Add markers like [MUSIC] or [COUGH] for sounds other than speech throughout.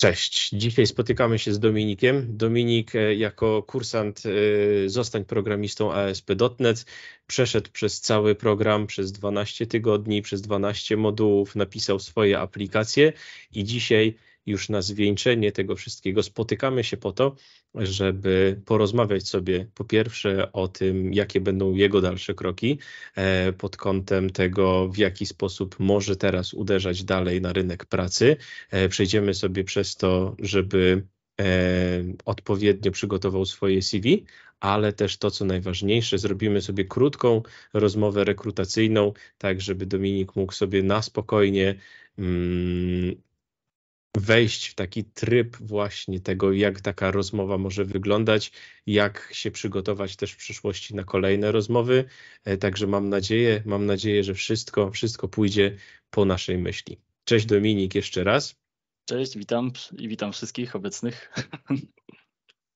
Cześć. Dzisiaj spotykamy się z Dominikiem. Dominik e, jako kursant e, zostań programistą ASP.NET przeszedł przez cały program przez 12 tygodni, przez 12 modułów, napisał swoje aplikacje i dzisiaj już na zwieńczenie tego wszystkiego spotykamy się po to, żeby porozmawiać sobie po pierwsze o tym, jakie będą jego dalsze kroki e, pod kątem tego, w jaki sposób może teraz uderzać dalej na rynek pracy. E, przejdziemy sobie przez to, żeby e, odpowiednio przygotował swoje CV, ale też to, co najważniejsze, zrobimy sobie krótką rozmowę rekrutacyjną, tak żeby Dominik mógł sobie na spokojnie mm, wejść w taki tryb właśnie tego, jak taka rozmowa może wyglądać, jak się przygotować też w przyszłości na kolejne rozmowy. E, także mam nadzieję, mam nadzieję, że wszystko, wszystko pójdzie po naszej myśli. Cześć Dominik jeszcze raz. Cześć, witam i witam wszystkich obecnych. [LAUGHS]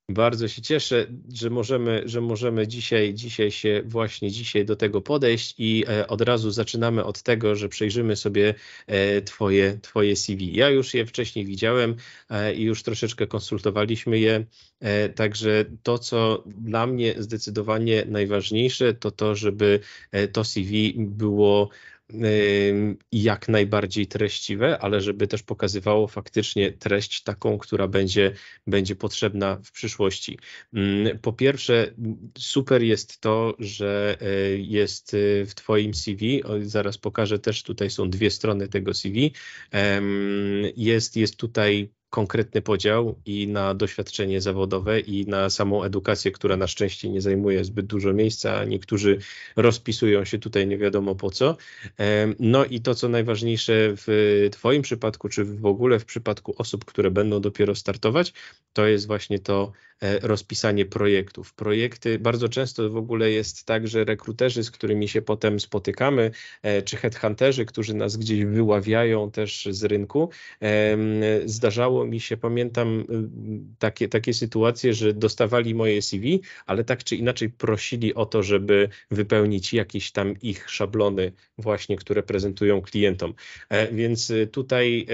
Bardzo się cieszę, że możemy, że możemy dzisiaj, dzisiaj się właśnie dzisiaj do tego podejść i e, od razu zaczynamy od tego, że przejrzymy sobie e, twoje, twoje CV. Ja już je wcześniej widziałem e, i już troszeczkę konsultowaliśmy je, także to, co dla mnie zdecydowanie najważniejsze, to to, żeby to CV było jak najbardziej treściwe, ale żeby też pokazywało faktycznie treść taką, która będzie, będzie potrzebna w przyszłości. Po pierwsze, super jest to, że e, jest y, w Twoim CV, zaraz pokażę też, tutaj są dwie strony tego CV, jest, jest tutaj konkretny podział i na doświadczenie zawodowe i na samą edukację, która na szczęście nie zajmuje zbyt dużo miejsca. Niektórzy rozpisują się tutaj nie wiadomo po co. No i to, co najważniejsze w Twoim przypadku, czy w ogóle w przypadku osób, które będą dopiero startować, to jest właśnie to E, rozpisanie projektów. Projekty bardzo często w ogóle jest tak, że rekruterzy, z którymi się potem spotykamy, e, czy headhunterzy, którzy nas gdzieś wyławiają też z rynku. Zdarzało mi się, pamiętam y, takie, takie sytuacje, że dostawali moje CV, ale tak czy inaczej prosili o to, żeby wypełnić jakieś tam ich szablony, właśnie które prezentują klientom. E, więc y, tutaj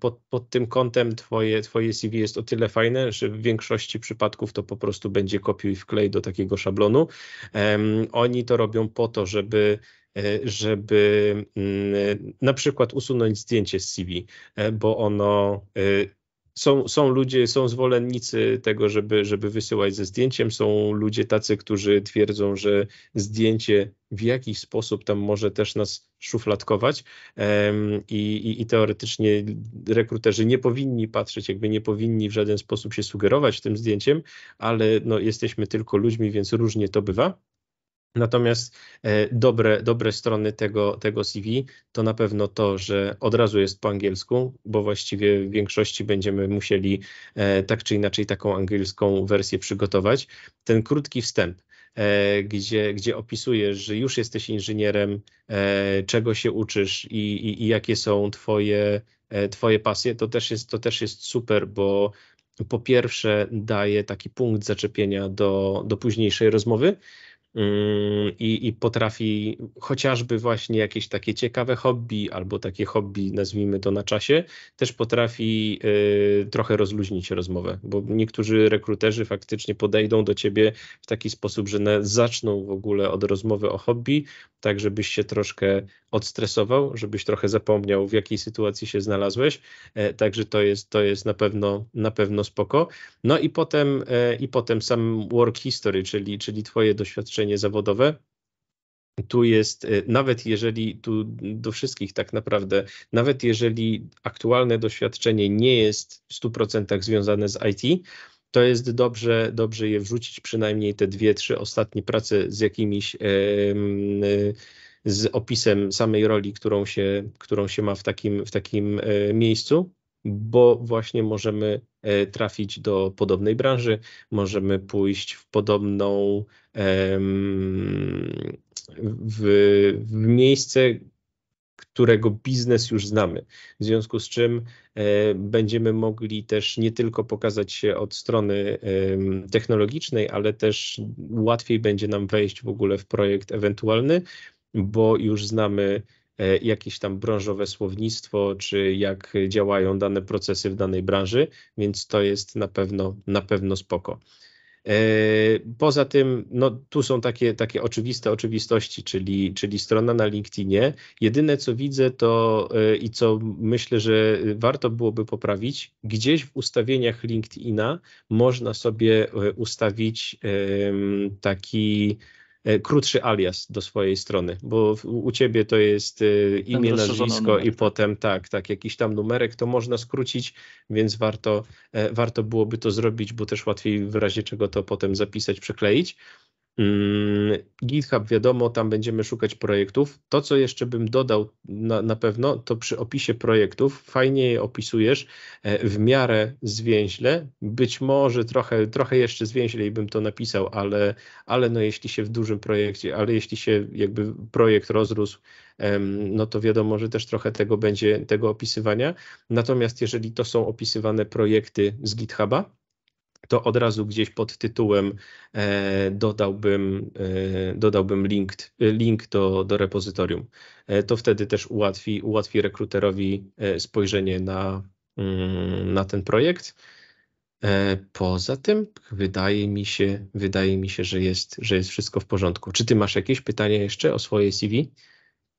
pod, pod tym kątem twoje, twoje CV jest o tyle fajne, że w większości przypadków przypadków to po prostu będzie kopiuj wklej do takiego szablonu. Oni to robią po to, żeby e, żeby mm, e, na przykład usunąć zdjęcie z CV, e, bo ono są, są ludzie, są zwolennicy tego, żeby, żeby wysyłać ze zdjęciem, są ludzie tacy, którzy twierdzą, że zdjęcie w jakiś sposób tam może też nas szufladkować um, i, i, i, teoretycznie rekruterzy nie powinni patrzeć, jakby nie powinni w żaden sposób się sugerować tym zdjęciem, ale no, jesteśmy tylko ludźmi, więc różnie to bywa. Natomiast e, dobre, dobre strony tego, tego CV to na pewno to, że od razu jest po angielsku, bo właściwie w większości będziemy musieli e, tak czy inaczej taką angielską wersję przygotować. Ten krótki wstęp, e, gdzie, gdzie opisujesz, że już jesteś inżynierem, czego się uczysz i, i, i jakie są twoje, twoje pasje, to też, jest, to też jest super, bo po pierwsze daje taki punkt zaczepienia do, do późniejszej rozmowy, Yy, i, i potrafi chociażby właśnie jakieś takie ciekawe hobby albo takie hobby, nazwijmy to na czasie, też potrafi y, trochę rozluźnić rozmowę, bo niektórzy rekruterzy faktycznie podejdą do ciebie w taki sposób, że na, zaczną w ogóle od rozmowy o hobby, tak żebyś się troszkę odstresował, żebyś trochę zapomniał w jakiej sytuacji się znalazłeś, e, także to jest, to jest na pewno na pewno spoko. No i potem, e, i potem sam work history, czyli, czyli twoje doświadczenie doświadczenie zawodowe, tu jest, y, nawet jeżeli, tu do wszystkich tak naprawdę, nawet jeżeli aktualne doświadczenie nie jest w 100% związane z IT, to jest dobrze, dobrze je wrzucić przynajmniej te dwie, trzy ostatnie prace z jakimiś. Y, z opisem samej roli, którą się, którą się ma w takim, w takim e, miejscu bo właśnie możemy e, trafić do podobnej branży, możemy pójść w podobną w, w miejsce, którego biznes już znamy. W związku z czym e, będziemy mogli też nie tylko pokazać się od strony technologicznej, ale też łatwiej będzie nam wejść w ogóle w projekt ewentualny, bo już znamy E, jakieś tam branżowe słownictwo, czy jak działają dane procesy w danej branży, więc to jest na pewno, na pewno spoko. E, poza tym, no, tu są takie, takie oczywiste oczywistości, czyli, czyli strona na LinkedInie. Jedyne co widzę to e, i co myślę, że warto byłoby poprawić, gdzieś w ustawieniach LinkedIna można sobie ustawić taki E, krótszy alias do swojej strony, bo u ciebie to jest e, imię, nazwisko i potem tak, tak, jakiś tam numerek, to można skrócić, więc warto, e, warto byłoby to zrobić, bo też łatwiej w razie czego to potem zapisać, przekleić. Mm, GitHub wiadomo, tam będziemy szukać projektów. To, co jeszcze bym dodał na, na pewno, to przy opisie projektów fajnie je opisujesz e, w miarę zwięźle. Być może trochę, trochę jeszcze zwięźlej bym to napisał, ale, ale no jeśli się w dużym projekcie, ale jeśli się jakby projekt rozrósł, no to wiadomo, że też trochę tego będzie, tego opisywania. Natomiast jeżeli to są opisywane projekty z GitHuba, to od razu gdzieś pod tytułem e, dodałbym, e, dodałbym link, e, link do, do repozytorium. E, to wtedy też ułatwi, ułatwi rekruterowi e, spojrzenie na, mm, na ten projekt. E, poza tym wydaje mi się, wydaje mi się, że jest, że jest wszystko w porządku. Czy ty masz jakieś pytania jeszcze o swoje CV?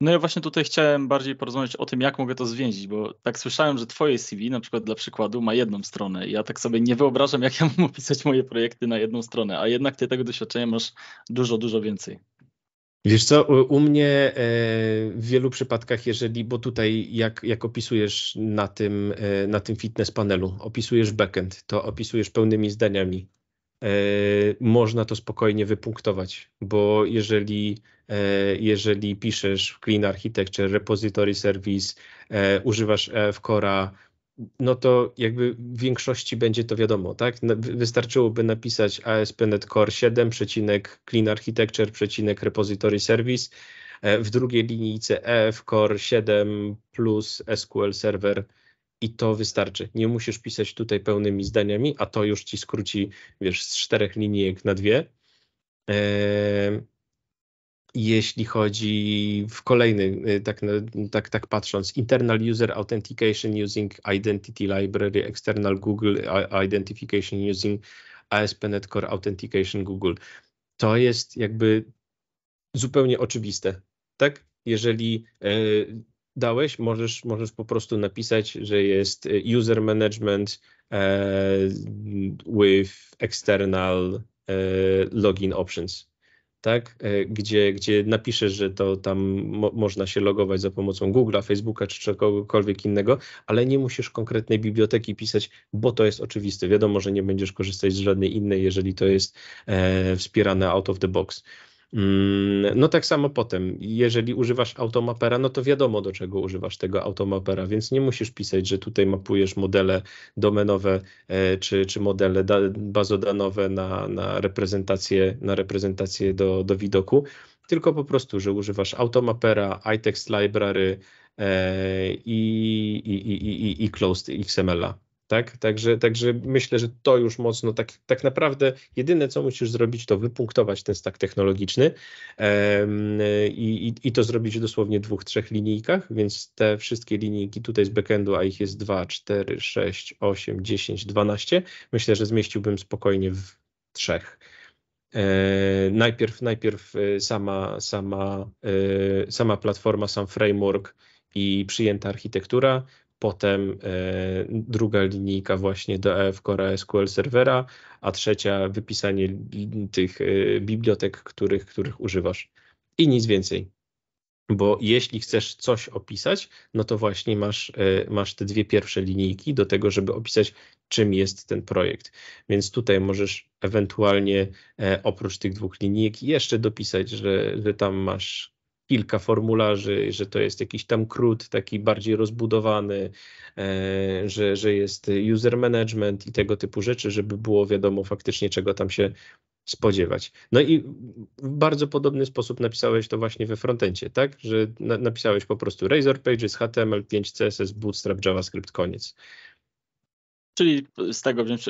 No ja właśnie tutaj chciałem bardziej porozmawiać o tym, jak mogę to zwięzić, bo tak słyszałem, że twoje CV na przykład dla przykładu ma jedną stronę. Ja tak sobie nie wyobrażam, jak ja mam opisać moje projekty na jedną stronę, a jednak ty tego doświadczenia masz dużo, dużo więcej. Wiesz co, u mnie e, w wielu przypadkach, jeżeli, bo tutaj jak, jak opisujesz na tym, e, na tym fitness panelu, opisujesz backend, to opisujesz pełnymi zdaniami, E, można to spokojnie wypunktować, bo jeżeli, e, jeżeli piszesz Clean Architecture, Repository Service, e, używasz EF no to jakby w większości będzie to wiadomo, tak? Wystarczyłoby napisać ASP.NET Core 7, Clean Architecture, Repository Service, w drugiej linijce EF Core 7 plus SQL Server i to wystarczy. Nie musisz pisać tutaj pełnymi zdaniami, a to już ci skróci, wiesz, z czterech linijek na dwie. jeśli chodzi w kolejny, y, tak, tak, tak patrząc, internal user authentication using identity library, external Google identification using ASP.NET Core authentication Google. To jest jakby zupełnie oczywiste, tak? Jeżeli e, dałeś, możesz, możesz po prostu napisać, że jest e, user management e, with external e, login options. Tak, gdzie, gdzie napiszesz, że to tam mo można się logować za pomocą Google'a, Facebooka czy czegokolwiek innego, ale nie musisz konkretnej biblioteki pisać, bo to jest oczywiste. Wiadomo, że nie będziesz korzystać z żadnej innej, jeżeli to jest e, wspierane out of the box. No tak samo potem, jeżeli używasz automapera, no to wiadomo do czego używasz tego automapera, więc nie musisz pisać, że tutaj mapujesz modele domenowe czy, czy modele bazodanowe na, na reprezentację, na reprezentację do, do widoku, tylko po prostu, że używasz automapera, iText Library i, i, i, i, i Closed XML-a. Tak? Także, także myślę, że to już mocno tak, tak naprawdę jedyne, co musisz zrobić, to wypunktować ten stack technologiczny i, i, i to zrobić dosłownie w dwóch, trzech linijkach, więc te wszystkie linijki tutaj z backendu, a ich jest 2, 4, 6, 8, 10, 12, myślę, że zmieściłbym spokojnie w trzech. E, najpierw najpierw e, sama, sama, e, sama platforma, sam framework i przyjęta architektura, potem e, druga linijka właśnie do EF Core SQL Servera, a trzecia wypisanie tych e, bibliotek, których, których używasz. I nic więcej. Bo jeśli chcesz coś opisać, no to właśnie masz, e, masz te dwie pierwsze linijki do tego, żeby opisać, czym jest ten projekt. Więc tutaj możesz ewentualnie oprócz tych dwóch linijek jeszcze dopisać, że, że tam masz kilka formularzy, że to jest jakiś tam krótki, taki bardziej rozbudowany, e, że, że jest user management i tego typu rzeczy, żeby było wiadomo faktycznie czego tam się spodziewać. No i w bardzo podobny sposób napisałeś to właśnie we frontencie, tak? Że na, napisałeś po prostu Razor Pages, HTML, 5 CSS, Bootstrap, JavaScript, koniec. Czyli z tego wziąć,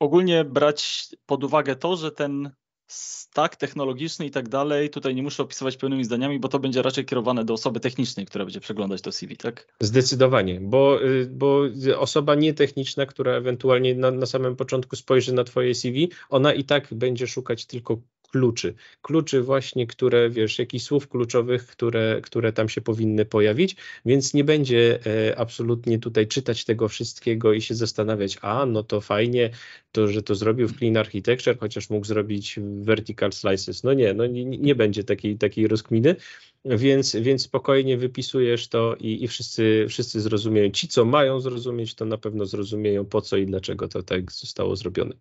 ogólnie brać pod uwagę to, że ten stack technologiczny i tak dalej, tutaj nie muszę opisywać pełnymi zdaniami, bo to będzie raczej kierowane do osoby technicznej, która będzie przeglądać to CV, tak? Zdecydowanie, bo, y, bo osoba nietechniczna, która ewentualnie na, na samym początku spojrzy na Twoje CV, ona i tak będzie szukać tylko kluczy. Kluczy właśnie, które, wiesz, jakichś słów kluczowych, które, które tam się powinny pojawić, więc nie będzie e, absolutnie tutaj czytać tego wszystkiego i się zastanawiać, a no to fajnie, to, że to zrobił w Clean Architecture, chociaż mógł zrobić vertical slices. No nie, no nie, nie będzie takiej, takiej rozkminy, więc, więc spokojnie wypisujesz to i, i wszyscy, wszyscy zrozumieją. Ci, co mają zrozumieć, to na pewno zrozumieją po co i dlaczego to tak zostało zrobione.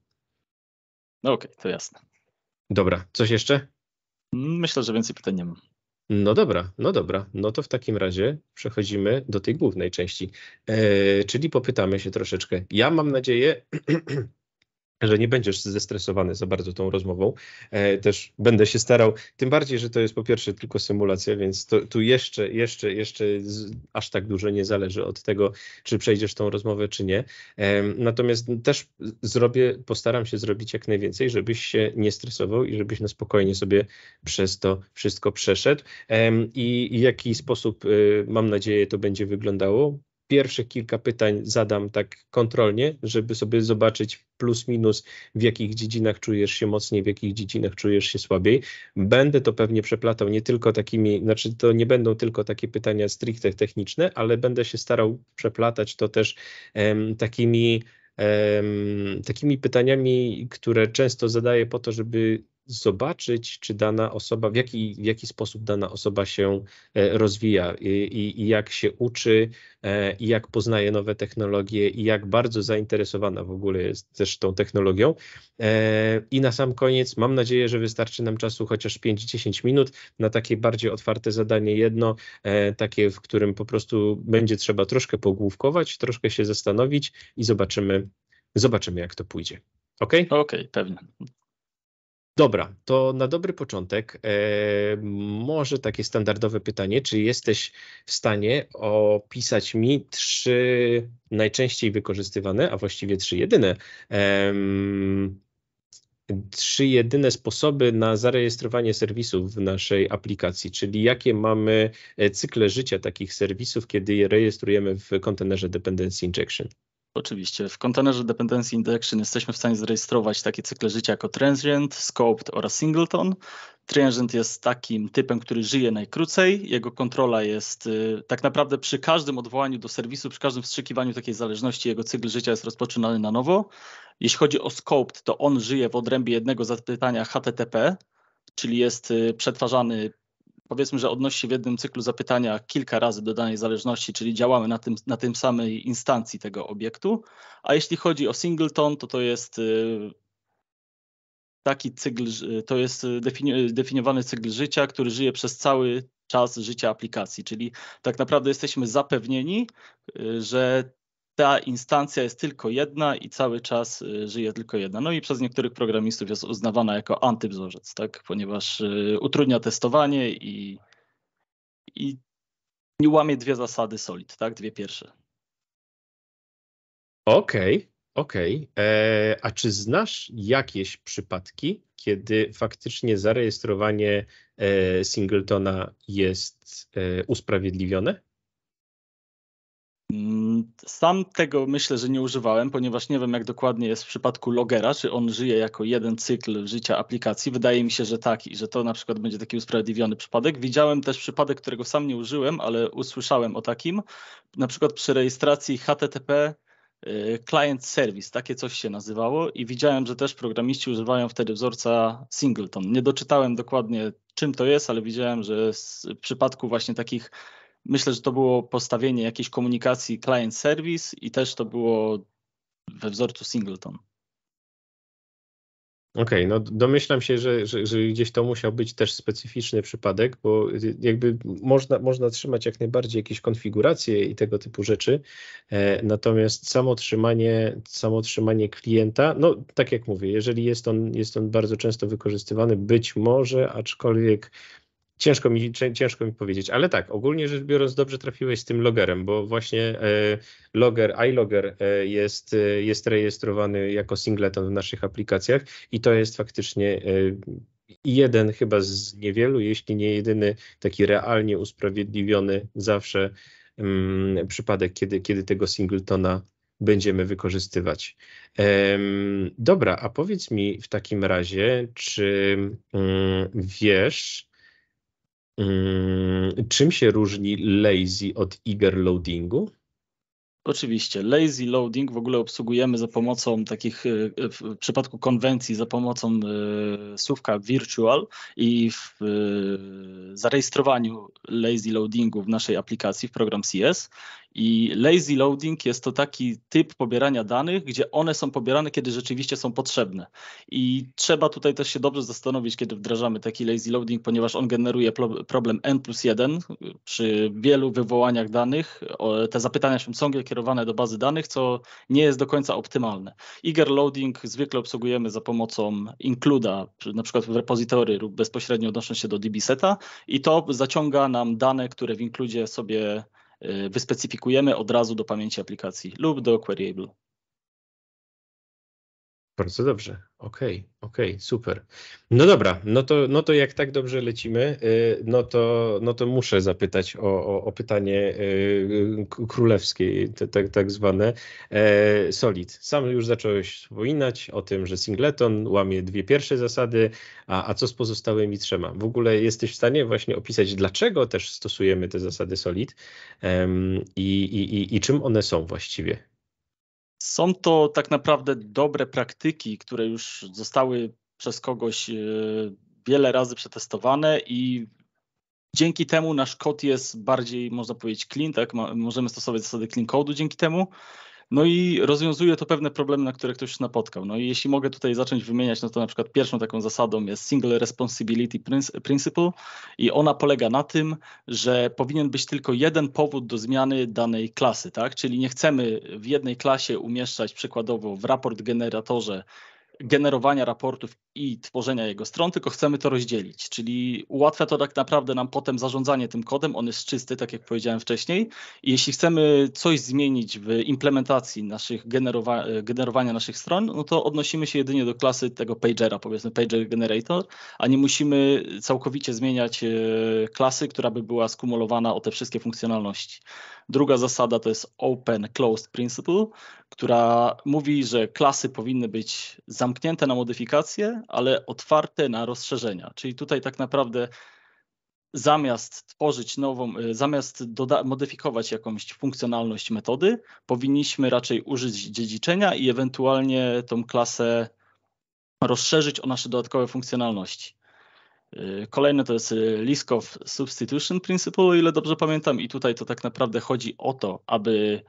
No okej, okay, to jasne. Dobra, coś jeszcze? Myślę, że więcej pytań nie mam. No dobra, no dobra. No to w takim razie przechodzimy do tej głównej części, e, czyli popytamy się troszeczkę. Ja mam nadzieję, [CLEARS THROAT] że nie będziesz zestresowany za bardzo tą rozmową. E, też będę się starał, tym bardziej, że to jest po pierwsze tylko symulacja, więc to, tu jeszcze, jeszcze, jeszcze aż tak dużo nie zależy od tego, czy przejdziesz tą rozmowę, czy nie. E, natomiast też zrobię, postaram się zrobić jak najwięcej, żebyś się nie stresował i żebyś na spokojnie sobie przez to wszystko przeszedł. E, I w jaki sposób, mam nadzieję, to będzie wyglądało? pierwsze kilka pytań zadam tak kontrolnie, żeby sobie zobaczyć plus minus, w jakich dziedzinach czujesz się mocniej, w jakich dziedzinach czujesz się słabiej. Będę to pewnie przeplatał nie tylko takimi, znaczy to nie będą tylko takie pytania stricte techniczne, ale będę się starał przeplatać to też takimi. takimi pytaniami, które często zadaję po to, żeby zobaczyć, czy dana osoba, w jaki, w jaki sposób dana osoba się e, rozwija i, i, i jak się uczy, e, i jak poznaje nowe technologie, i jak bardzo zainteresowana w ogóle jest też tą technologią. E, I na sam koniec mam nadzieję, że wystarczy nam czasu chociaż 5-10 minut na takie bardziej otwarte zadanie jedno, takie, w którym po prostu będzie trzeba troszkę pogłówkować, troszkę się zastanowić i zobaczymy, zobaczymy jak to pójdzie. OK? Okej, okay, pewnie. Dobra, to na dobry początek, e, może takie standardowe pytanie, czy jesteś w stanie opisać mi trzy najczęściej wykorzystywane, a właściwie trzy jedyne, e, trzy jedyne sposoby na zarejestrowanie serwisów w naszej aplikacji, czyli jakie mamy e, cykle życia takich serwisów, kiedy je rejestrujemy w kontenerze Dependency Injection? Oczywiście. W kontenerze Dependency Injection jesteśmy w stanie zarejestrować takie cykle życia jako transient, scoped oraz singleton. Transient jest takim typem, który żyje najkrócej. Jego kontrola jest y, tak naprawdę przy każdym odwołaniu do serwisu, przy każdym wstrzykiwaniu takiej zależności, jego cykl życia jest rozpoczynany na nowo. Jeśli chodzi o scoped, to on żyje w odrębie jednego zapytania HTTP, czyli jest y, przetwarzany powiedzmy, że odnosi się w jednym cyklu zapytania kilka razy do danej zależności, czyli działamy na tym, na tym samej instancji tego obiektu. A jeśli chodzi o singleton, to to jest y, taki cykl, y, to jest y, definiowany cykl życia, który żyje przez cały czas życia aplikacji, czyli tak naprawdę jesteśmy zapewnieni, że ta instancja jest tylko jedna i cały czas y, żyje tylko jedna. No i przez niektórych programistów jest uznawana jako antywzorzec, tak? ponieważ y, utrudnia testowanie i, i nie łamie dwie zasady solid, tak? dwie pierwsze. Okej, okay, okej. Okay. E, a czy znasz jakieś przypadki, kiedy faktycznie zarejestrowanie e, singletona jest e, usprawiedliwione? Mm, sam tego myślę, że nie używałem, ponieważ nie wiem, jak dokładnie jest w przypadku logera, czy on żyje jako jeden cykl życia aplikacji. Wydaje mi się, że tak i że to na przykład będzie taki usprawiedliwiony przypadek. Widziałem też przypadek, którego sam nie użyłem, ale usłyszałem o takim, na przykład przy rejestracji HTTP y, client service, takie coś się nazywało i widziałem, że też programiści używają wtedy wzorca singleton. Nie doczytałem dokładnie czym to jest, ale widziałem, że w przypadku właśnie takich Myślę, że to było postawienie jakiejś komunikacji client-service i też to było we wzorcu Singleton. Okej, okay, no domyślam się, że, że, że, gdzieś to musiał być też specyficzny przypadek, bo jakby można, można trzymać jak najbardziej jakieś konfiguracje i tego typu rzeczy, e, natomiast samo trzymanie, samo trzymanie klienta, no tak jak mówię, jeżeli jest on, jest on bardzo często wykorzystywany, być może, aczkolwiek Ciężko mi, ciężko mi powiedzieć, ale tak, ogólnie rzecz biorąc, dobrze trafiłeś z tym logerem, bo właśnie e, logger, iLogger e, jest, e, jest rejestrowany jako singleton w naszych aplikacjach i to jest faktycznie jeden chyba z niewielu, jeśli nie jedyny, taki realnie usprawiedliwiony zawsze um, przypadek, kiedy, kiedy tego singletona będziemy wykorzystywać. Um, dobra, a powiedz mi w takim razie, czy um, wiesz, Mm, czym się różni lazy od eager loadingu? Oczywiście. Lazy loading w ogóle obsługujemy za pomocą takich, y, y, w przypadku konwencji, za pomocą y, słówka virtual i w zarejestrowaniu lazy loadingu w naszej aplikacji, w program CS i lazy loading jest to taki typ pobierania danych, gdzie one są pobierane, kiedy rzeczywiście są potrzebne. I trzeba tutaj też się dobrze zastanowić, kiedy wdrażamy taki lazy loading, ponieważ on generuje problem n plus 1 przy wielu wywołaniach danych. Te zapytania są ciągle kierowane do bazy danych, co nie jest do końca optymalne. Eager loading zwykle obsługujemy za pomocą includa, na przykład w repozytory lub bezpośrednio odnosząc się do DBSeta i to zaciąga nam dane, które w includzie sobie Y, wyspecyfikujemy od razu do pamięci aplikacji lub do Queryable. Bardzo dobrze. Okej, okay, okej, okay, super. No dobra, no to, no to jak tak dobrze lecimy, y, no to, no to muszę zapytać o, o, o pytanie y, królewskie, tak, tak zwane. E, solid. Sam już zacząłeś wspominać o tym, że Singleton łamie dwie pierwsze zasady, a, a co z pozostałymi trzema? W ogóle jesteś w stanie właśnie opisać, dlaczego też stosujemy te zasady Solid i, i, i, i czym one są właściwie? Są to tak naprawdę dobre praktyki, które już zostały przez kogoś e, wiele razy przetestowane i dzięki temu nasz kod jest bardziej, można powiedzieć, clean, tak? Możemy stosować zasady clean code'u dzięki temu no i rozwiązuje to pewne problemy, na które ktoś napotkał. No i jeśli mogę tutaj zacząć wymieniać, no to na przykład pierwszą taką zasadą jest Single Responsibility Principle i ona polega na tym, że powinien być tylko jeden powód do zmiany danej klasy, tak? Czyli nie chcemy w jednej klasie umieszczać przykładowo w raport generatorze generowania raportów i tworzenia jego stron, tylko chcemy to rozdzielić, czyli ułatwia to tak naprawdę nam potem zarządzanie tym kodem, on jest czysty, tak jak powiedziałem wcześniej. I jeśli chcemy coś zmienić w implementacji naszych generowa generowania naszych stron, no to odnosimy się jedynie do klasy tego pagera, powiedzmy pager generator, a nie musimy całkowicie zmieniać e, klasy, która by była skumulowana o te wszystkie funkcjonalności. Druga zasada to jest Open Closed Principle, która mówi, że klasy powinny być zamknięte na modyfikacje, ale otwarte na rozszerzenia. Czyli tutaj tak naprawdę zamiast tworzyć nową, e, zamiast modyfikować jakąś funkcjonalność metody, powinniśmy raczej użyć dziedziczenia i ewentualnie tą klasę rozszerzyć o nasze dodatkowe funkcjonalności. E, kolejne to jest e, List of Substitution Principle, o ile dobrze pamiętam, i tutaj to tak naprawdę chodzi o to, aby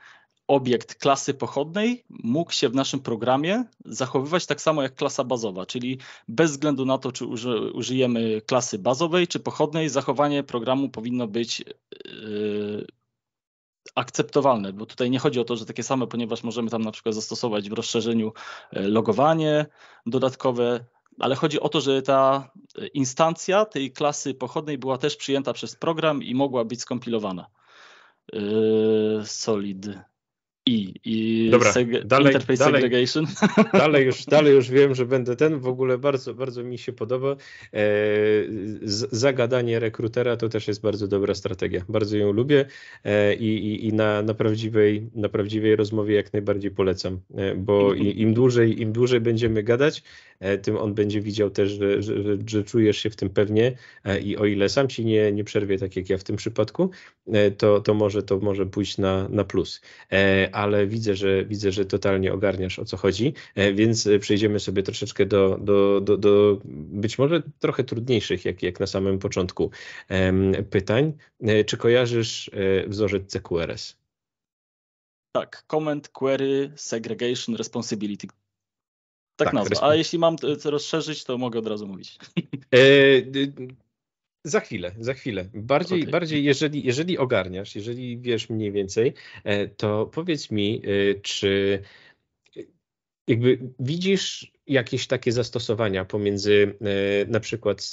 obiekt klasy pochodnej mógł się w naszym programie zachowywać tak samo jak klasa bazowa, czyli bez względu na to, czy użyjemy klasy bazowej czy pochodnej, zachowanie programu powinno być yy, akceptowalne, bo tutaj nie chodzi o to, że takie same, ponieważ możemy tam na przykład zastosować w rozszerzeniu e, logowanie dodatkowe, ale chodzi o to, że ta instancja tej klasy pochodnej była też przyjęta przez program i mogła być skompilowana. Yy, solid. I. I Dobra, seg- dalej, Interface dalej, Segregation. [LAUGHS] Dalej już, dalej już wiem, że będę ten. W ogóle bardzo, bardzo mi się podoba. E, zagadanie rekrutera to też jest bardzo dobra strategia. Bardzo ją lubię e, i, i na, na, prawdziwej, na prawdziwej rozmowie jak najbardziej polecam, e, bo im dłużej, im dłużej będziemy gadać, e, tym on będzie widział też, że, że, że, czujesz się w tym pewnie e, i o ile sam ci nie, nie przerwie, tak jak ja w tym przypadku, E, to, to, może, to może pójść na, na plus. E, ale widzę że, widzę, że totalnie ogarniasz o co chodzi, e, więc przejdziemy sobie troszeczkę do, do, do, do być może trochę trudniejszych, jak, jak na samym początku pytań. Czy kojarzysz wzorzec CQRS? Tak, comment, query, segregation, responsibility. Tak, tak nazwa, ale jeśli mam to rozszerzyć, to mogę od razu mówić. Za chwilę, za chwilę. Bardziej, okay. bardziej jeżeli, jeżeli ogarniasz, jeżeli wiesz mniej więcej, e, to powiedz mi, e, czy e, jakby widzisz jakieś takie zastosowania pomiędzy e, na przykład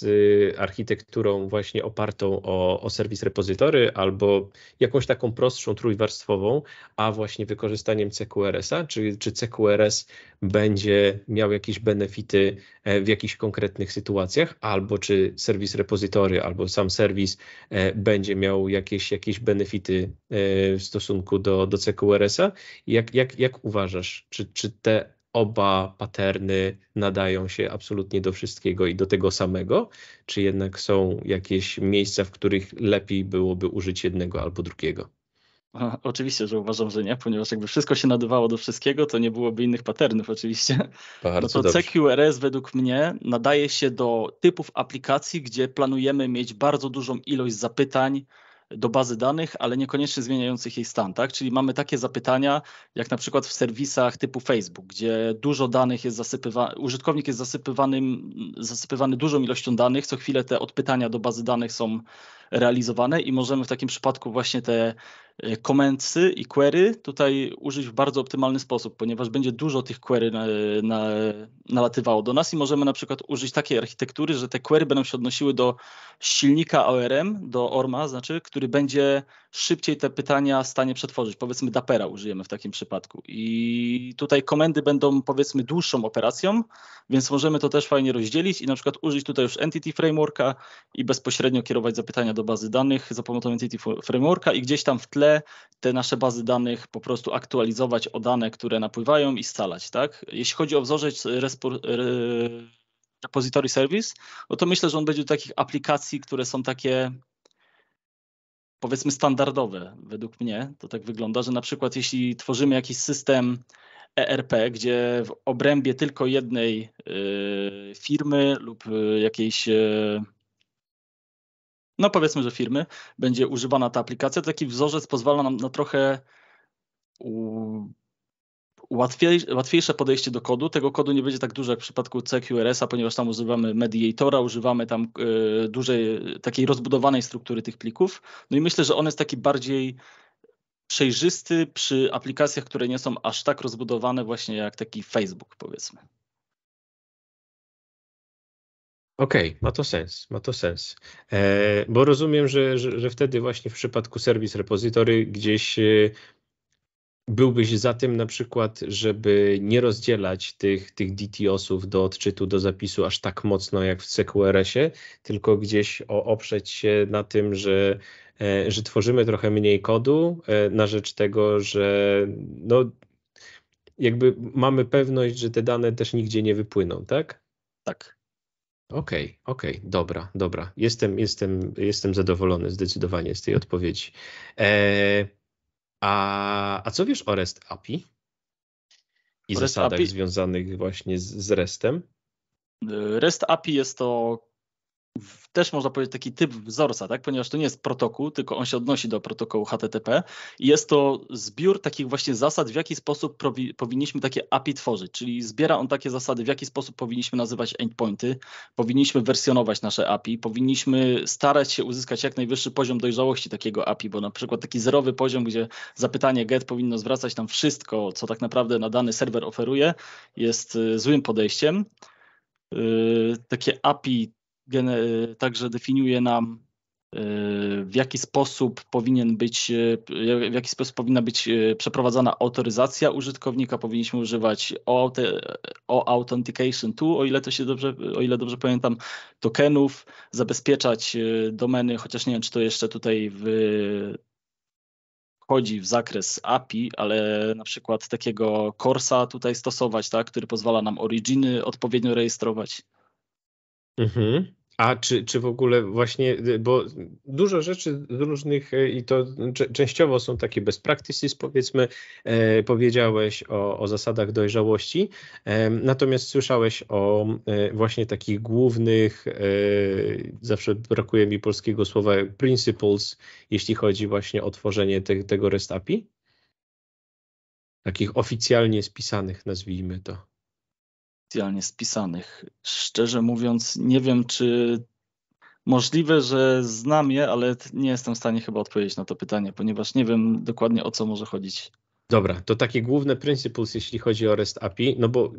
e, architekturą właśnie opartą o, o serwis repozytory albo jakąś taką prostszą trójwarstwową, a właśnie wykorzystaniem CQRS-a? Czy, czy CQRS będzie miał jakieś benefity e, w jakichś konkretnych sytuacjach, albo czy serwis repozytory, albo sam serwis będzie miał jakieś, jakieś benefity w stosunku do, do CQRS-a? Jak, jak, jak uważasz, czy, czy te oba paterny nadają się absolutnie do wszystkiego i do tego samego, czy jednak są jakieś miejsca, w których lepiej byłoby użyć jednego albo drugiego? Oczywiście, że uważam, że nie, ponieważ jakby wszystko się nadawało do wszystkiego, to nie byłoby innych patternów oczywiście. No bardzo no to CQRS według mnie nadaje się do typów aplikacji, gdzie planujemy mieć bardzo dużą ilość zapytań, do bazy danych, ale niekoniecznie zmieniających jej stan, tak? Czyli mamy takie zapytania, jak na przykład w serwisach typu Facebook, gdzie dużo danych jest zasypywane, użytkownik jest zasypywany, zasypywany dużą ilością danych, co chwilę te odpytania do bazy danych są realizowane i możemy w takim przypadku właśnie te e, komendy i query tutaj użyć w bardzo optymalny sposób, ponieważ będzie dużo tych query na, na, nalatywało do nas i możemy na przykład użyć takiej architektury, że te query będą się odnosiły do silnika ORM, do ORMA, znaczy, który będzie szybciej te pytania w stanie przetworzyć. Powiedzmy dapera użyjemy w takim przypadku. I tutaj komendy będą powiedzmy dłuższą operacją, więc możemy to też fajnie rozdzielić i na przykład użyć tutaj już Entity Frameworka i bezpośrednio kierować zapytania do bazy danych za pomocą Entity Frameworka i gdzieś tam w tle te nasze bazy danych po prostu aktualizować o dane, które napływają i scalać. Tak? Jeśli chodzi o wzorzec repository service, no to myślę, że on będzie do takich aplikacji, które są takie powiedzmy standardowe według mnie. To tak wygląda, że na przykład jeśli tworzymy jakiś system ERP, gdzie w obrębie tylko jednej y, firmy lub y, jakiejś y, no powiedzmy, że firmy będzie używana ta aplikacja, to taki wzorzec pozwala nam na trochę łatwiej, łatwiejsze podejście do kodu. Tego kodu nie będzie tak dużo jak w przypadku CQRS-a, ponieważ tam używamy mediatora, używamy tam y, dużej, takiej rozbudowanej struktury tych plików. No i myślę, że on jest taki bardziej przejrzysty przy aplikacjach, które nie są aż tak rozbudowane właśnie jak taki Facebook powiedzmy. Okej, okay, ma to sens, ma to sens. E, bo rozumiem, że, że, że, wtedy właśnie w przypadku serwis repository gdzieś e, byłbyś za tym na przykład, żeby nie rozdzielać tych, tych DTOS-ów do odczytu, do zapisu aż tak mocno jak w CQRS-ie, tylko gdzieś oprzeć się na tym, że, e, że tworzymy trochę mniej kodu e, na rzecz tego, że no, jakby mamy pewność, że te dane też nigdzie nie wypłyną, tak? Tak. Okej, okay, okej, okay, dobra, dobra. Jestem, jestem, jestem zadowolony zdecydowanie z tej odpowiedzi. E, a, a co wiesz o REST API? I REST zasadach API? związanych właśnie z, z RESTem? Y, REST API jest to też można powiedzieć taki typ wzorca, tak? ponieważ to nie jest protokół, tylko on się odnosi do protokołu HTTP. I jest to zbiór takich właśnie zasad, w jaki sposób powinniśmy takie API tworzyć, czyli zbiera on takie zasady, w jaki sposób powinniśmy nazywać endpointy, powinniśmy wersjonować nasze API, powinniśmy starać się uzyskać jak najwyższy poziom dojrzałości takiego API, bo na przykład taki zerowy poziom, gdzie zapytanie GET powinno zwracać nam wszystko, co tak naprawdę na dany serwer oferuje, jest y, złym podejściem. Yy, takie API Y, także definiuje nam y, w jaki sposób powinien być, y, w jaki sposób powinna być przeprowadzana autoryzacja użytkownika, powinniśmy używać o, o authentication tu, o ile to się dobrze, o ile dobrze pamiętam, tokenów, zabezpieczać domeny, chociaż nie wiem, czy to jeszcze tutaj w, wchodzi w zakres API, ale na przykład takiego Corsa tutaj stosować, tak, który pozwala nam originy odpowiednio rejestrować. Mhm. A czy, czy w ogóle właśnie, y, bo dużo rzeczy różnych y, i to częściowo są takie best practices, powiedzmy, e, powiedziałeś o, o zasadach dojrzałości, e, natomiast słyszałeś o e, właśnie takich głównych, e, zawsze brakuje mi polskiego słowa, principles, jeśli chodzi właśnie o tworzenie te, tego restapi? Takich oficjalnie spisanych, nazwijmy to oficjalnie spisanych. Szczerze mówiąc, nie wiem, czy możliwe, że znam je, ale nie jestem w stanie chyba odpowiedzieć na to pytanie, ponieważ nie wiem dokładnie o co może chodzić. Dobra, to takie główne principles, jeśli chodzi o REST API, no bo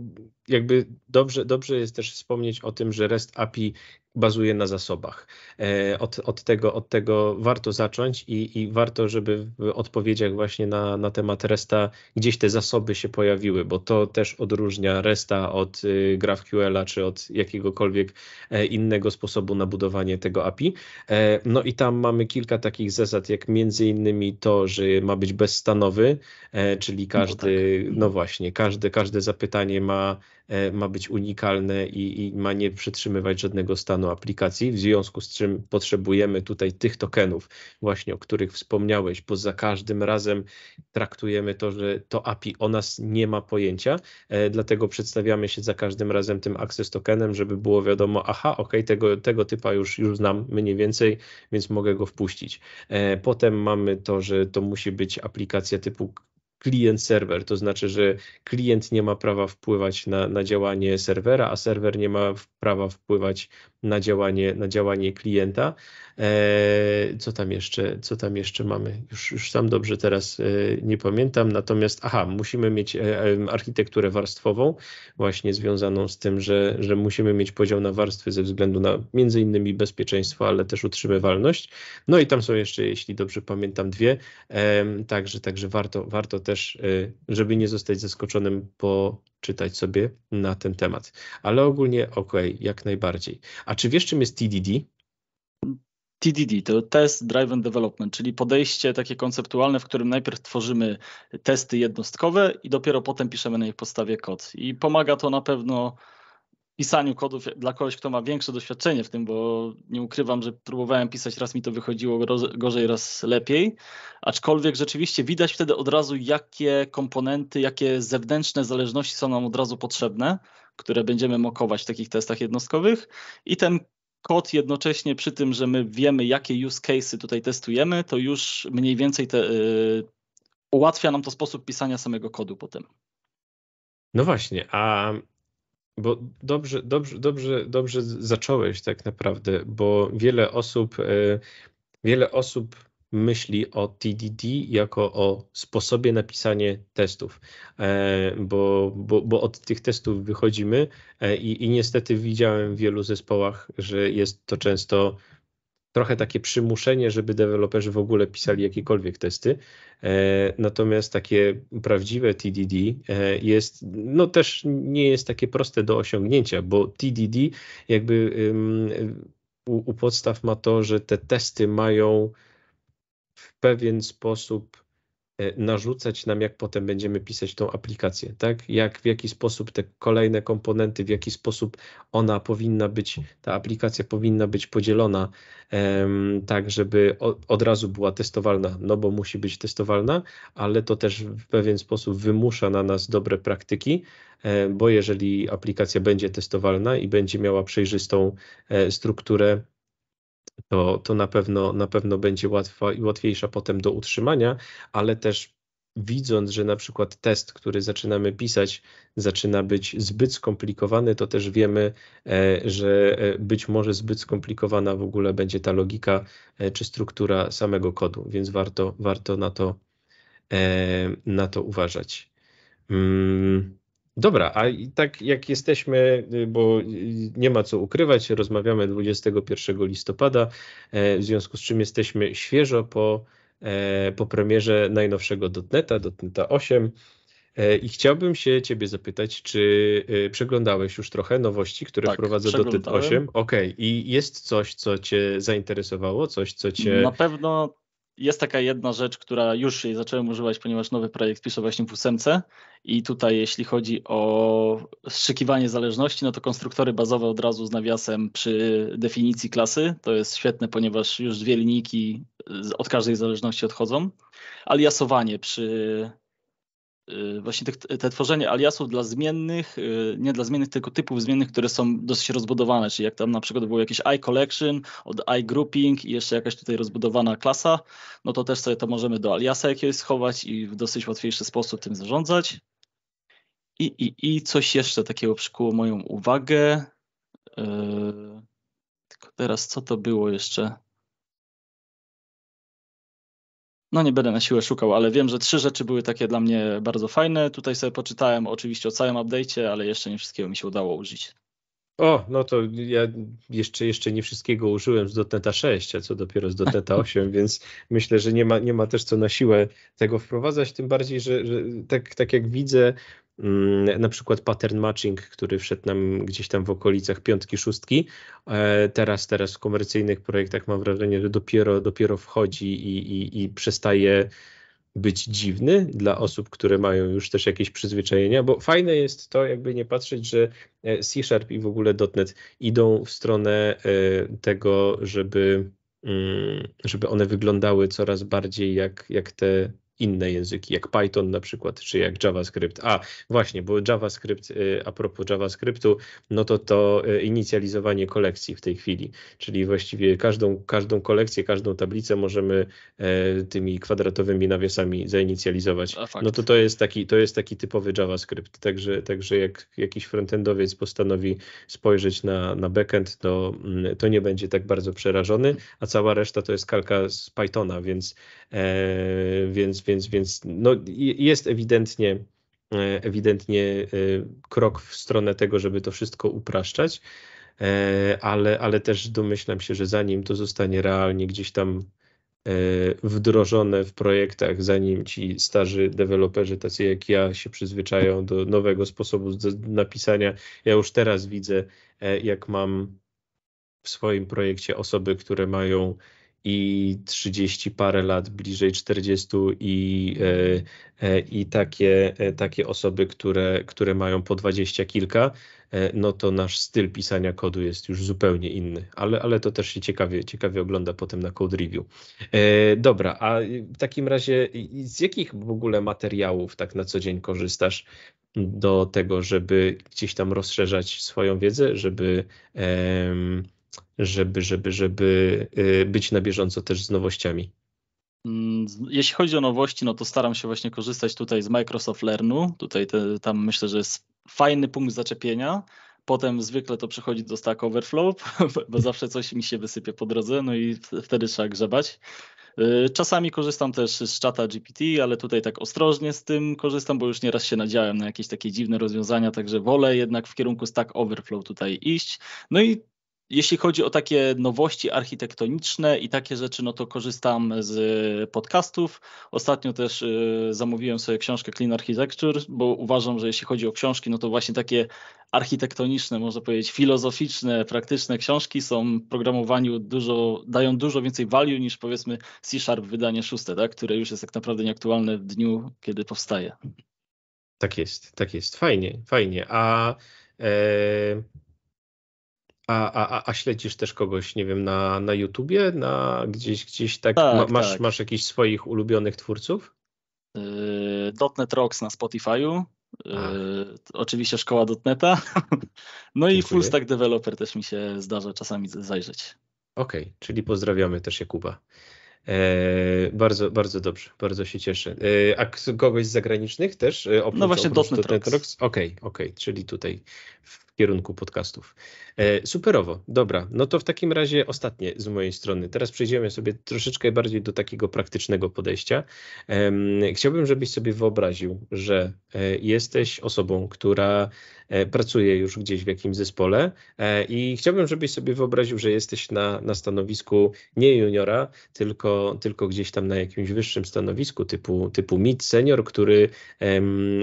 jakby dobrze, dobrze jest też wspomnieć o tym, że REST API bazuje na zasobach. E, od, od, tego, od tego warto zacząć i, i warto, żeby w odpowiedziach właśnie na, na temat resta gdzieś te zasoby się pojawiły, bo to też odróżnia resta od y, GraphQL-a czy od jakiegokolwiek e, innego sposobu na budowanie tego API. E, no i tam mamy kilka takich zasad, jak między innymi to, że ma być bezstanowy, czyli no każdy, no, tak. no właśnie, każdy, każde zapytanie ma E, ma być unikalne i, i, ma nie przytrzymywać żadnego stanu aplikacji, w związku z czym potrzebujemy tutaj tych tokenów, właśnie o których wspomniałeś, bo za każdym razem traktujemy to, że to API o nas nie ma pojęcia, e, dlatego przedstawiamy się za każdym razem tym access tokenem, żeby było wiadomo, aha, ok, tego, tego typa już, już znam mniej więcej, więc mogę go wpuścić. E, potem mamy to, że to musi być aplikacja typu klient-serwer, to znaczy, że klient nie ma prawa wpływać na, na działanie serwera, a serwer nie ma prawa wpływać na działanie, na działanie klienta. E, co tam jeszcze, co tam jeszcze mamy? Już, już sam dobrze teraz e, nie pamiętam. Natomiast, aha, musimy mieć e, architekturę warstwową, właśnie związaną z tym, że, że musimy mieć podział na warstwy ze względu na między innymi bezpieczeństwo, ale też utrzymywalność. No i tam są jeszcze, jeśli dobrze pamiętam, dwie. Także, także warto, warto też, żeby nie zostać zaskoczonym po czytać sobie na ten temat. Ale ogólnie ok, jak najbardziej. A czy wiesz, czym jest TDD? TDD to Test Driven Development, czyli podejście takie konceptualne, w którym najpierw tworzymy testy jednostkowe i dopiero potem piszemy na ich podstawie kod. I pomaga to na pewno pisaniu kodów dla kogoś, kto ma większe doświadczenie w tym, bo nie ukrywam, że próbowałem pisać, raz mi to wychodziło gorzej, raz lepiej. Aczkolwiek rzeczywiście widać wtedy od razu, jakie komponenty, jakie zewnętrzne zależności są nam od razu potrzebne, które będziemy mokować w takich testach jednostkowych. I ten kod jednocześnie przy tym, że my wiemy, jakie use cases tutaj testujemy, to już mniej więcej te, yy, ułatwia nam to sposób pisania samego kodu potem. No właśnie, a bo dobrze, dobrze, dobrze, dobrze zacząłeś tak naprawdę, bo wiele osób, e, wiele osób myśli o TDD jako o sposobie napisania testów, e, bo, bo, bo od tych testów wychodzimy e, i, i niestety widziałem w wielu zespołach, że jest to często trochę takie przymuszenie, żeby deweloperzy w ogóle pisali jakiekolwiek testy. E, natomiast takie prawdziwe TDD e, jest, no też nie jest takie proste do osiągnięcia, bo TDD jakby u, u podstaw ma to, że te testy mają w pewien sposób E, narzucać nam, jak potem będziemy pisać tą aplikację, tak? Jak, w jaki sposób te kolejne komponenty, w jaki sposób ona powinna być, ta aplikacja powinna być podzielona, um, tak, żeby od razu była testowalna, no bo musi być testowalna, ale to też w pewien sposób wymusza na nas dobre praktyki, e, bo jeżeli aplikacja będzie testowalna i będzie miała przejrzystą e, strukturę, to, to na, pewno, na pewno będzie łatwa i łatwiejsza potem do utrzymania, ale też widząc, że na przykład test, który zaczynamy pisać, zaczyna być zbyt skomplikowany, to też wiemy, e, że e, być może zbyt skomplikowana w ogóle będzie ta logika e, czy struktura samego kodu, więc warto, warto na, to, na to uważać. Hmm. Dobra, a i tak jak jesteśmy, y, bo y, nie ma co ukrywać, rozmawiamy 21 listopada, e, w związku z czym jesteśmy świeżo po, e, po premierze najnowszego dotneta, dotneta 8. E, I chciałbym się ciebie zapytać, czy y, przeglądałeś już trochę nowości, które tak, wprowadza dotnet 8? Okej, okay. i jest coś, co cię zainteresowało, coś, co cię... Na pewno jest taka jedna rzecz, która już jej zacząłem używać, ponieważ nowy projekt piszę właśnie w ósemce i tutaj jeśli chodzi o strzykiwanie zależności, no to konstruktory bazowe od razu z nawiasem przy definicji klasy, to jest świetne, ponieważ już dwie linijki od każdej zależności odchodzą. Aliasowanie przy Y, właśnie te, te, tworzenie aliasów dla zmiennych, y, nie dla zmiennych, tylko typów zmiennych, które są dosyć rozbudowane, czyli jak tam na przykład było jakieś iCollection, od iGrouping i jeszcze jakaś tutaj rozbudowana klasa, no to też sobie to możemy do aliasa jakiegoś schować i w dosyć łatwiejszy sposób tym zarządzać. I, i, i coś jeszcze takiego przykuło moją uwagę. Yy, tylko teraz co to było jeszcze? no nie będę na siłę szukał, ale wiem, że trzy rzeczy były takie dla mnie bardzo fajne. Tutaj sobie poczytałem oczywiście o całym update'cie, ale jeszcze nie wszystkiego mi się udało użyć. O, no to ja jeszcze, jeszcze nie wszystkiego użyłem z dotneta 6, a co dopiero z dotneta 8, [LAUGHS] więc myślę, że nie ma, nie ma też co na siłę tego wprowadzać, tym bardziej, że, że tak, tak jak widzę, Mm, na przykład pattern matching, który wszedł nam gdzieś tam w okolicach piątki, szóstki. E, teraz, teraz w komercyjnych projektach mam wrażenie, że dopiero, dopiero wchodzi i, i, i przestaje być dziwny dla osób, które mają już też jakieś przyzwyczajenia, bo fajne jest to, jakby nie patrzeć, że e, C Sharp i w ogóle .NET idą w stronę e, tego, żeby mm, żeby one wyglądały coraz bardziej jak, jak te inne języki, jak Python na przykład, czy jak JavaScript. A właśnie, bo JavaScript, y, a propos JavaScriptu, no to to y, inicjalizowanie kolekcji w tej chwili, czyli właściwie każdą, każdą kolekcję, każdą tablicę możemy e, tymi kwadratowymi nawiasami zainicjalizować. No to to jest taki, to jest taki typowy JavaScript, także, także jak jakiś frontendowiec postanowi spojrzeć na, na backend, to, mm, to nie będzie tak bardzo przerażony, a cała reszta to jest kalka z Pythona, więc, e, więc więc, więc no, jest ewidentnie, e, ewidentnie e, krok w stronę tego, żeby to wszystko upraszczać, e, ale, ale też domyślam się, że zanim to zostanie realnie gdzieś tam wdrożone w projektach, zanim ci starzy deweloperzy, tacy jak ja, się przyzwyczają do nowego sposobu napisania. Ja już teraz widzę, jak mam w swoim projekcie osoby, które mają i 30 parę lat, bliżej 40 i, e, e, i takie, e, takie osoby, które, które mają po 20 kilka, no to nasz styl pisania kodu jest już zupełnie inny, ale, ale to też się ciekawie, ciekawie ogląda potem na code review. Dobra, a w takim razie z jakich w ogóle materiałów tak na co dzień korzystasz? Do tego, żeby gdzieś tam rozszerzać swoją wiedzę, żeby żeby, żeby, żeby y, być na bieżąco też z nowościami. Mm, jeśli chodzi o nowości, no to staram się właśnie korzystać tutaj z Microsoft Learnu. Tutaj te, tam myślę, że jest fajny punkt zaczepienia. Potem zwykle to przychodzi do Stack Overflow, [LAUGHS] bo zawsze coś mi się wysypie po drodze, no i wtedy trzeba grzebać. Y, czasami korzystam też z czata GPT, ale tutaj tak ostrożnie z tym korzystam, bo już nieraz się nadziałem na jakieś takie dziwne rozwiązania, także wolę jednak w kierunku Stack Overflow tutaj iść. No i jeśli chodzi o takie nowości architektoniczne i takie rzeczy, no to korzystam z e, podcastów. Ostatnio też e, zamówiłem sobie książkę Clean Architecture, bo uważam, że jeśli chodzi o książki, no to właśnie takie architektoniczne, można powiedzieć filozoficzne, praktyczne książki są w programowaniu dużo, dają dużo więcej value niż powiedzmy C-Sharp wydanie szóste, tak? które już jest tak naprawdę nieaktualne w dniu, kiedy powstaje. Tak jest, tak jest. Fajnie, fajnie. A... E, a, a, a śledzisz też kogoś, nie wiem, na, na YouTubie, na gdzieś, gdzieś tak, tak, ma, masz, tak. masz jakichś swoich ulubionych twórców? Yy, dotnet Rocks na Spotify'u, yy, oczywiście szkoła dotneta. [LAUGHS] No Dziękuję. i full stack developer też mi się zdarza czasami zajrzeć. Okej, okay, czyli pozdrawiamy też Jakuba. Eee, bardzo, bardzo dobrze, bardzo się cieszę. Eee, a kogoś z zagranicznych też? E, oprócz, no właśnie dotnet Rocks. Okej, okej, okay, okay, czyli tutaj kierunku podcastów. E, superowo, dobra. No to w takim razie ostatnie z mojej strony. Teraz przejdziemy sobie troszeczkę bardziej do takiego praktycznego podejścia. E, chciałbym, żebyś sobie wyobraził, że e, jesteś osobą, która e, pracuje już gdzieś w jakimś zespole e, i chciałbym, żebyś sobie wyobraził, że jesteś na, na stanowisku nie juniora, tylko, tylko gdzieś tam na jakimś wyższym stanowisku typu, typu mid senior, który,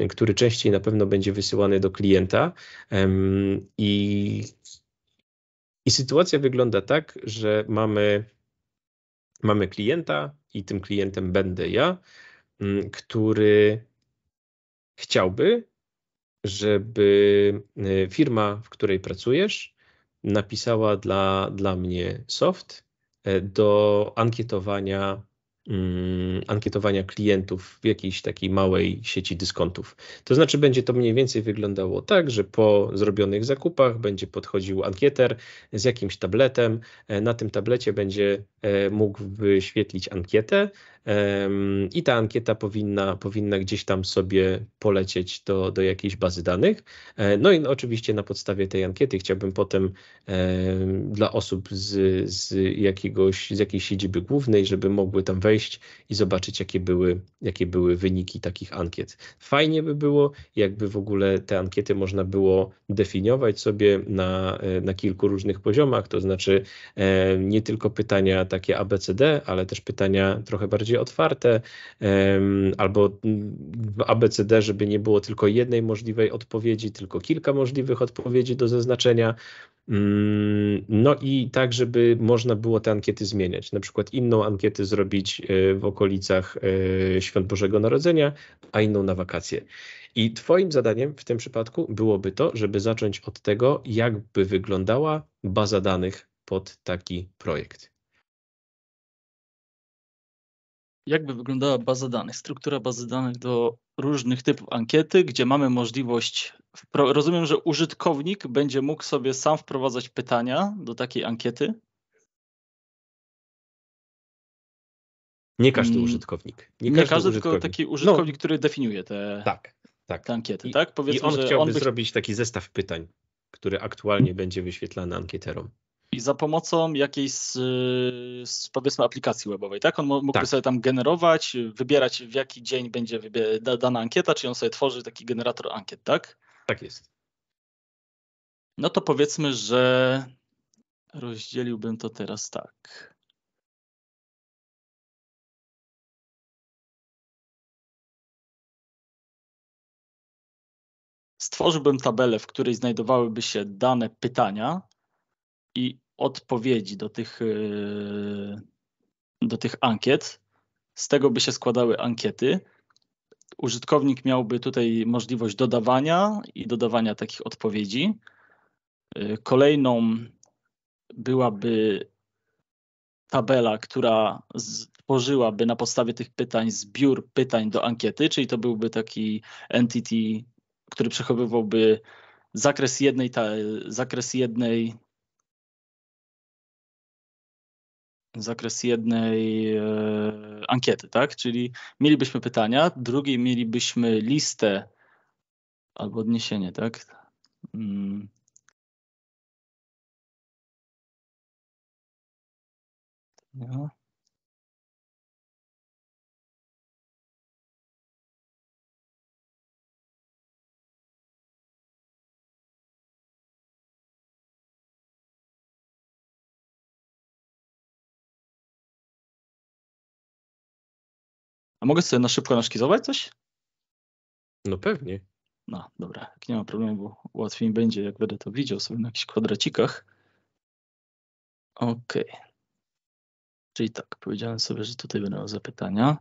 który częściej na pewno będzie wysyłany do klienta. I, I sytuacja wygląda tak, że mamy, mamy klienta i tym klientem będę ja, mm, który chciałby, żeby y, firma, w której pracujesz, napisała dla, dla mnie soft e, do ankietowania Mm, ankietowania klientów w jakiejś takiej małej sieci dyskontów. To znaczy, będzie to mniej więcej wyglądało tak, że po zrobionych zakupach będzie podchodził ankieter z jakimś tabletem. E, na tym tablecie będzie e, mógł wyświetlić ankietę, i ta ankieta powinna, powinna gdzieś tam sobie polecieć do, do jakiejś bazy danych. E, no i oczywiście na podstawie tej ankiety chciałbym potem dla osób z, z, jakiegoś, z jakiejś siedziby głównej, żeby mogły tam wejść i zobaczyć, jakie były, jakie były wyniki takich ankiet. Fajnie by było, jakby w ogóle te ankiety można było definiować sobie na, na kilku różnych poziomach, to znaczy nie tylko pytania takie ABCD, ale też pytania trochę bardziej bardziej otwarte, albo w ABCD, żeby nie było tylko jednej możliwej odpowiedzi, tylko kilka możliwych odpowiedzi do zaznaczenia. Mm, no i tak, żeby można było te ankiety zmieniać. Na przykład inną ankietę zrobić e, w okolicach e, Świąt Bożego Narodzenia, a inną na wakacje. I Twoim zadaniem w tym przypadku byłoby to, żeby zacząć od tego, jakby wyglądała baza danych pod taki projekt. jakby wyglądała baza danych, struktura bazy danych do różnych typów ankiety, gdzie mamy możliwość, rozumiem, że użytkownik będzie mógł sobie sam wprowadzać pytania do takiej ankiety? Nie każdy mm, użytkownik. Nie, nie każdy, każdy użytkownik. tylko taki no. użytkownik, no. który definiuje te, tak, tak. te ankiety, I, tak? Powiedzmy, I on że chciałby on by... zrobić taki zestaw pytań, który aktualnie będzie wyświetlany ankieterom i za pomocą jakiejś, z, powiedzmy, aplikacji webowej, tak? On mógłby tak. sobie tam generować, wybierać w jaki dzień będzie dana ankieta, czy on sobie tworzy taki generator ankiet, tak? Tak jest. No to powiedzmy, że rozdzieliłbym to teraz tak. Stworzyłbym tabelę, w której znajdowałyby się dane pytania i odpowiedzi do tych, e, do tych ankiet. Z tego by się składały ankiety. Użytkownik miałby tutaj możliwość dodawania i dodawania takich odpowiedzi. E, kolejną byłaby tabela, która stworzyłaby na podstawie tych pytań zbiór pytań do ankiety, czyli to byłby taki entity, który przechowywałby zakres jednej, ta, zakres jednej zakres jednej e, ankiety, tak? Czyli mielibyśmy pytania, drugiej mielibyśmy listę albo odniesienie, tak? Hmm. A mogę sobie na szybko naszkizować coś? No pewnie. No, dobra, jak nie ma problemu, bo łatwiej mi będzie, jak będę to widział sobie na jakichś kwadracikach. Okej. Okay. Czyli tak, powiedziałem sobie, że tutaj będą zapytania.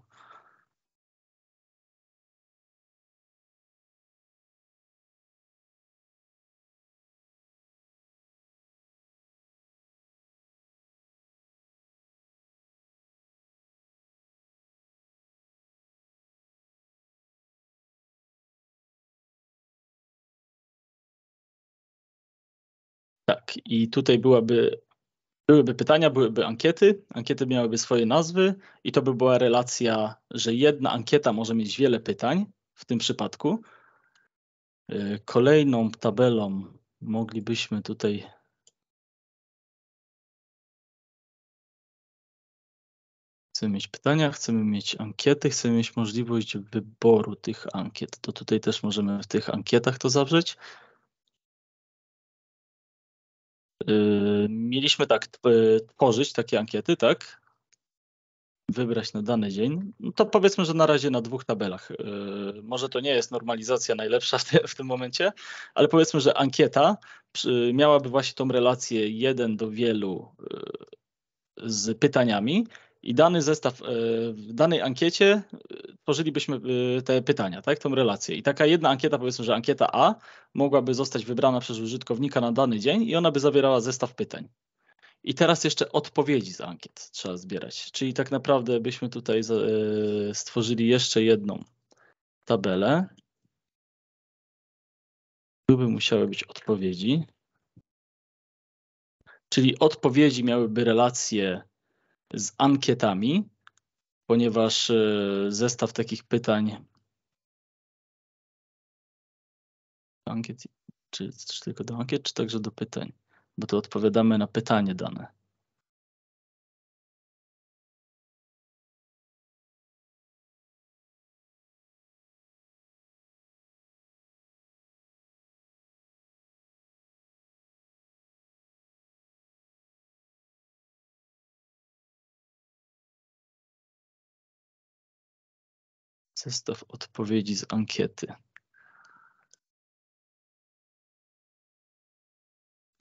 Tak, i tutaj byłaby, byłyby pytania, byłyby ankiety, ankiety miałyby swoje nazwy i to by była relacja, że jedna ankieta może mieć wiele pytań w tym przypadku. Y, kolejną tabelą moglibyśmy tutaj Chcemy mieć pytania, chcemy mieć ankiety, chcemy mieć możliwość wyboru tych ankiet. To tutaj też możemy w tych ankietach to zawrzeć. Y, mieliśmy tak y, tworzyć takie ankiety, tak? Wybrać na dany dzień. No to powiedzmy, że na razie na dwóch tabelach. Y, może to nie jest normalizacja najlepsza w, te, w tym momencie, ale powiedzmy, że ankieta miałaby właśnie tą relację jeden do wielu z pytaniami i dany zestaw, e, w danej ankiecie e, tworzylibyśmy e, te pytania, tak, tą relację. I taka jedna ankieta, powiedzmy, że ankieta A mogłaby zostać wybrana przez użytkownika na dany dzień i ona by zawierała zestaw pytań. I teraz jeszcze odpowiedzi z ankiet trzeba zbierać. Czyli tak naprawdę byśmy tutaj stworzyli jeszcze jedną tabelę. Tu by musiały być odpowiedzi. Czyli odpowiedzi miałyby relacje z ankietami, ponieważ e, zestaw takich pytań. Ankiet, czy, czy tylko do ankiet, czy także do pytań? Bo to odpowiadamy na pytanie dane. zestaw odpowiedzi z ankiety.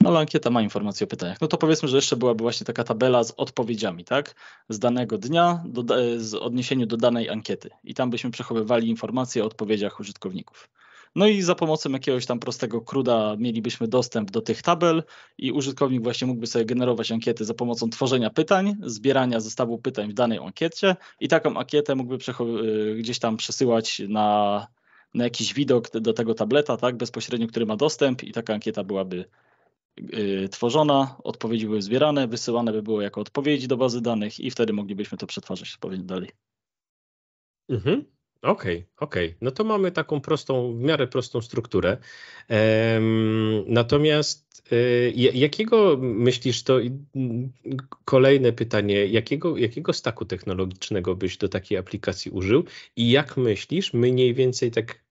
No ale ankieta ma informacje o pytaniach. No to powiedzmy, że jeszcze byłaby właśnie taka tabela z odpowiedziami, tak? Z danego dnia, do, z odniesieniu do danej ankiety. I tam byśmy przechowywali informacje o odpowiedziach użytkowników. No i za pomocą jakiegoś tam prostego kruda, mielibyśmy dostęp do tych tabel i użytkownik właśnie mógłby sobie generować ankiety za pomocą tworzenia pytań, zbierania zestawu pytań w danej ankiecie i taką ankietę mógłby y, gdzieś tam przesyłać na, na jakiś widok do tego tableta, tak, bezpośrednio, który ma dostęp i taka ankieta byłaby y, tworzona, odpowiedzi były zbierane, wysyłane by było jako odpowiedzi do bazy danych i wtedy moglibyśmy to przetwarzać odpowiednio dalej. Mhm. Okej, okay, okej. Okay. No to mamy taką prostą, w miarę prostą strukturę. Um, natomiast y, jakiego myślisz to kolejne pytanie, jakiego, jakiego staku technologicznego byś do takiej aplikacji użył i jak myślisz mniej więcej tak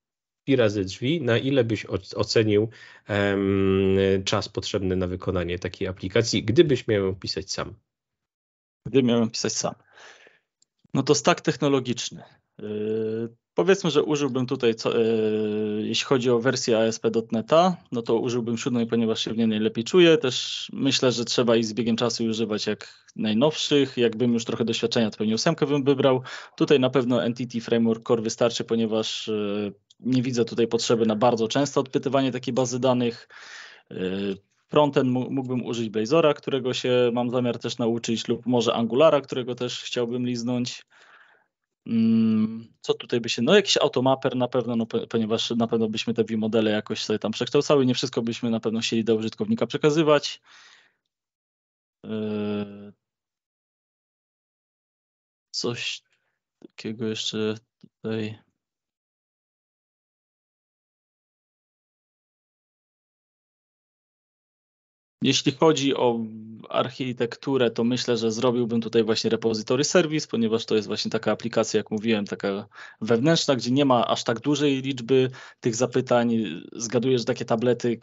pira razy drzwi, na ile byś ocenił um, czas potrzebny na wykonanie takiej aplikacji, gdybyś miał ją pisać sam? miał ją pisać sam. No to stak technologiczny. Yy, powiedzmy, że użyłbym tutaj, co, yy, jeśli chodzi o wersję ASP.NET'a, no to użyłbym siódmej, ponieważ się w niej najlepiej czuję. Też myślę, że trzeba i z biegiem czasu używać jak najnowszych. Jakbym już trochę doświadczenia, to pewnie ósemkę bym wybrał. Tutaj na pewno Entity Framework Core wystarczy, ponieważ yy, nie widzę tutaj potrzeby na bardzo częste odpytywanie takiej bazy danych. Frontend mógłbym użyć Blazora, którego się mam zamiar też nauczyć, lub może Angulara, którego też chciałbym liznąć. Mm, co tutaj by się, no jakiś automaper na pewno, no, ponieważ na pewno byśmy te modele jakoś sobie tam przekształcały, nie wszystko byśmy na pewno chcieli do użytkownika przekazywać. Yy, coś takiego jeszcze tutaj Jeśli chodzi o architekturę, to myślę, że zrobiłbym tutaj właśnie repozytory service, ponieważ to jest właśnie taka aplikacja, jak mówiłem, taka wewnętrzna, gdzie nie ma aż tak dużej liczby tych zapytań. Zgaduję, że takie tablety,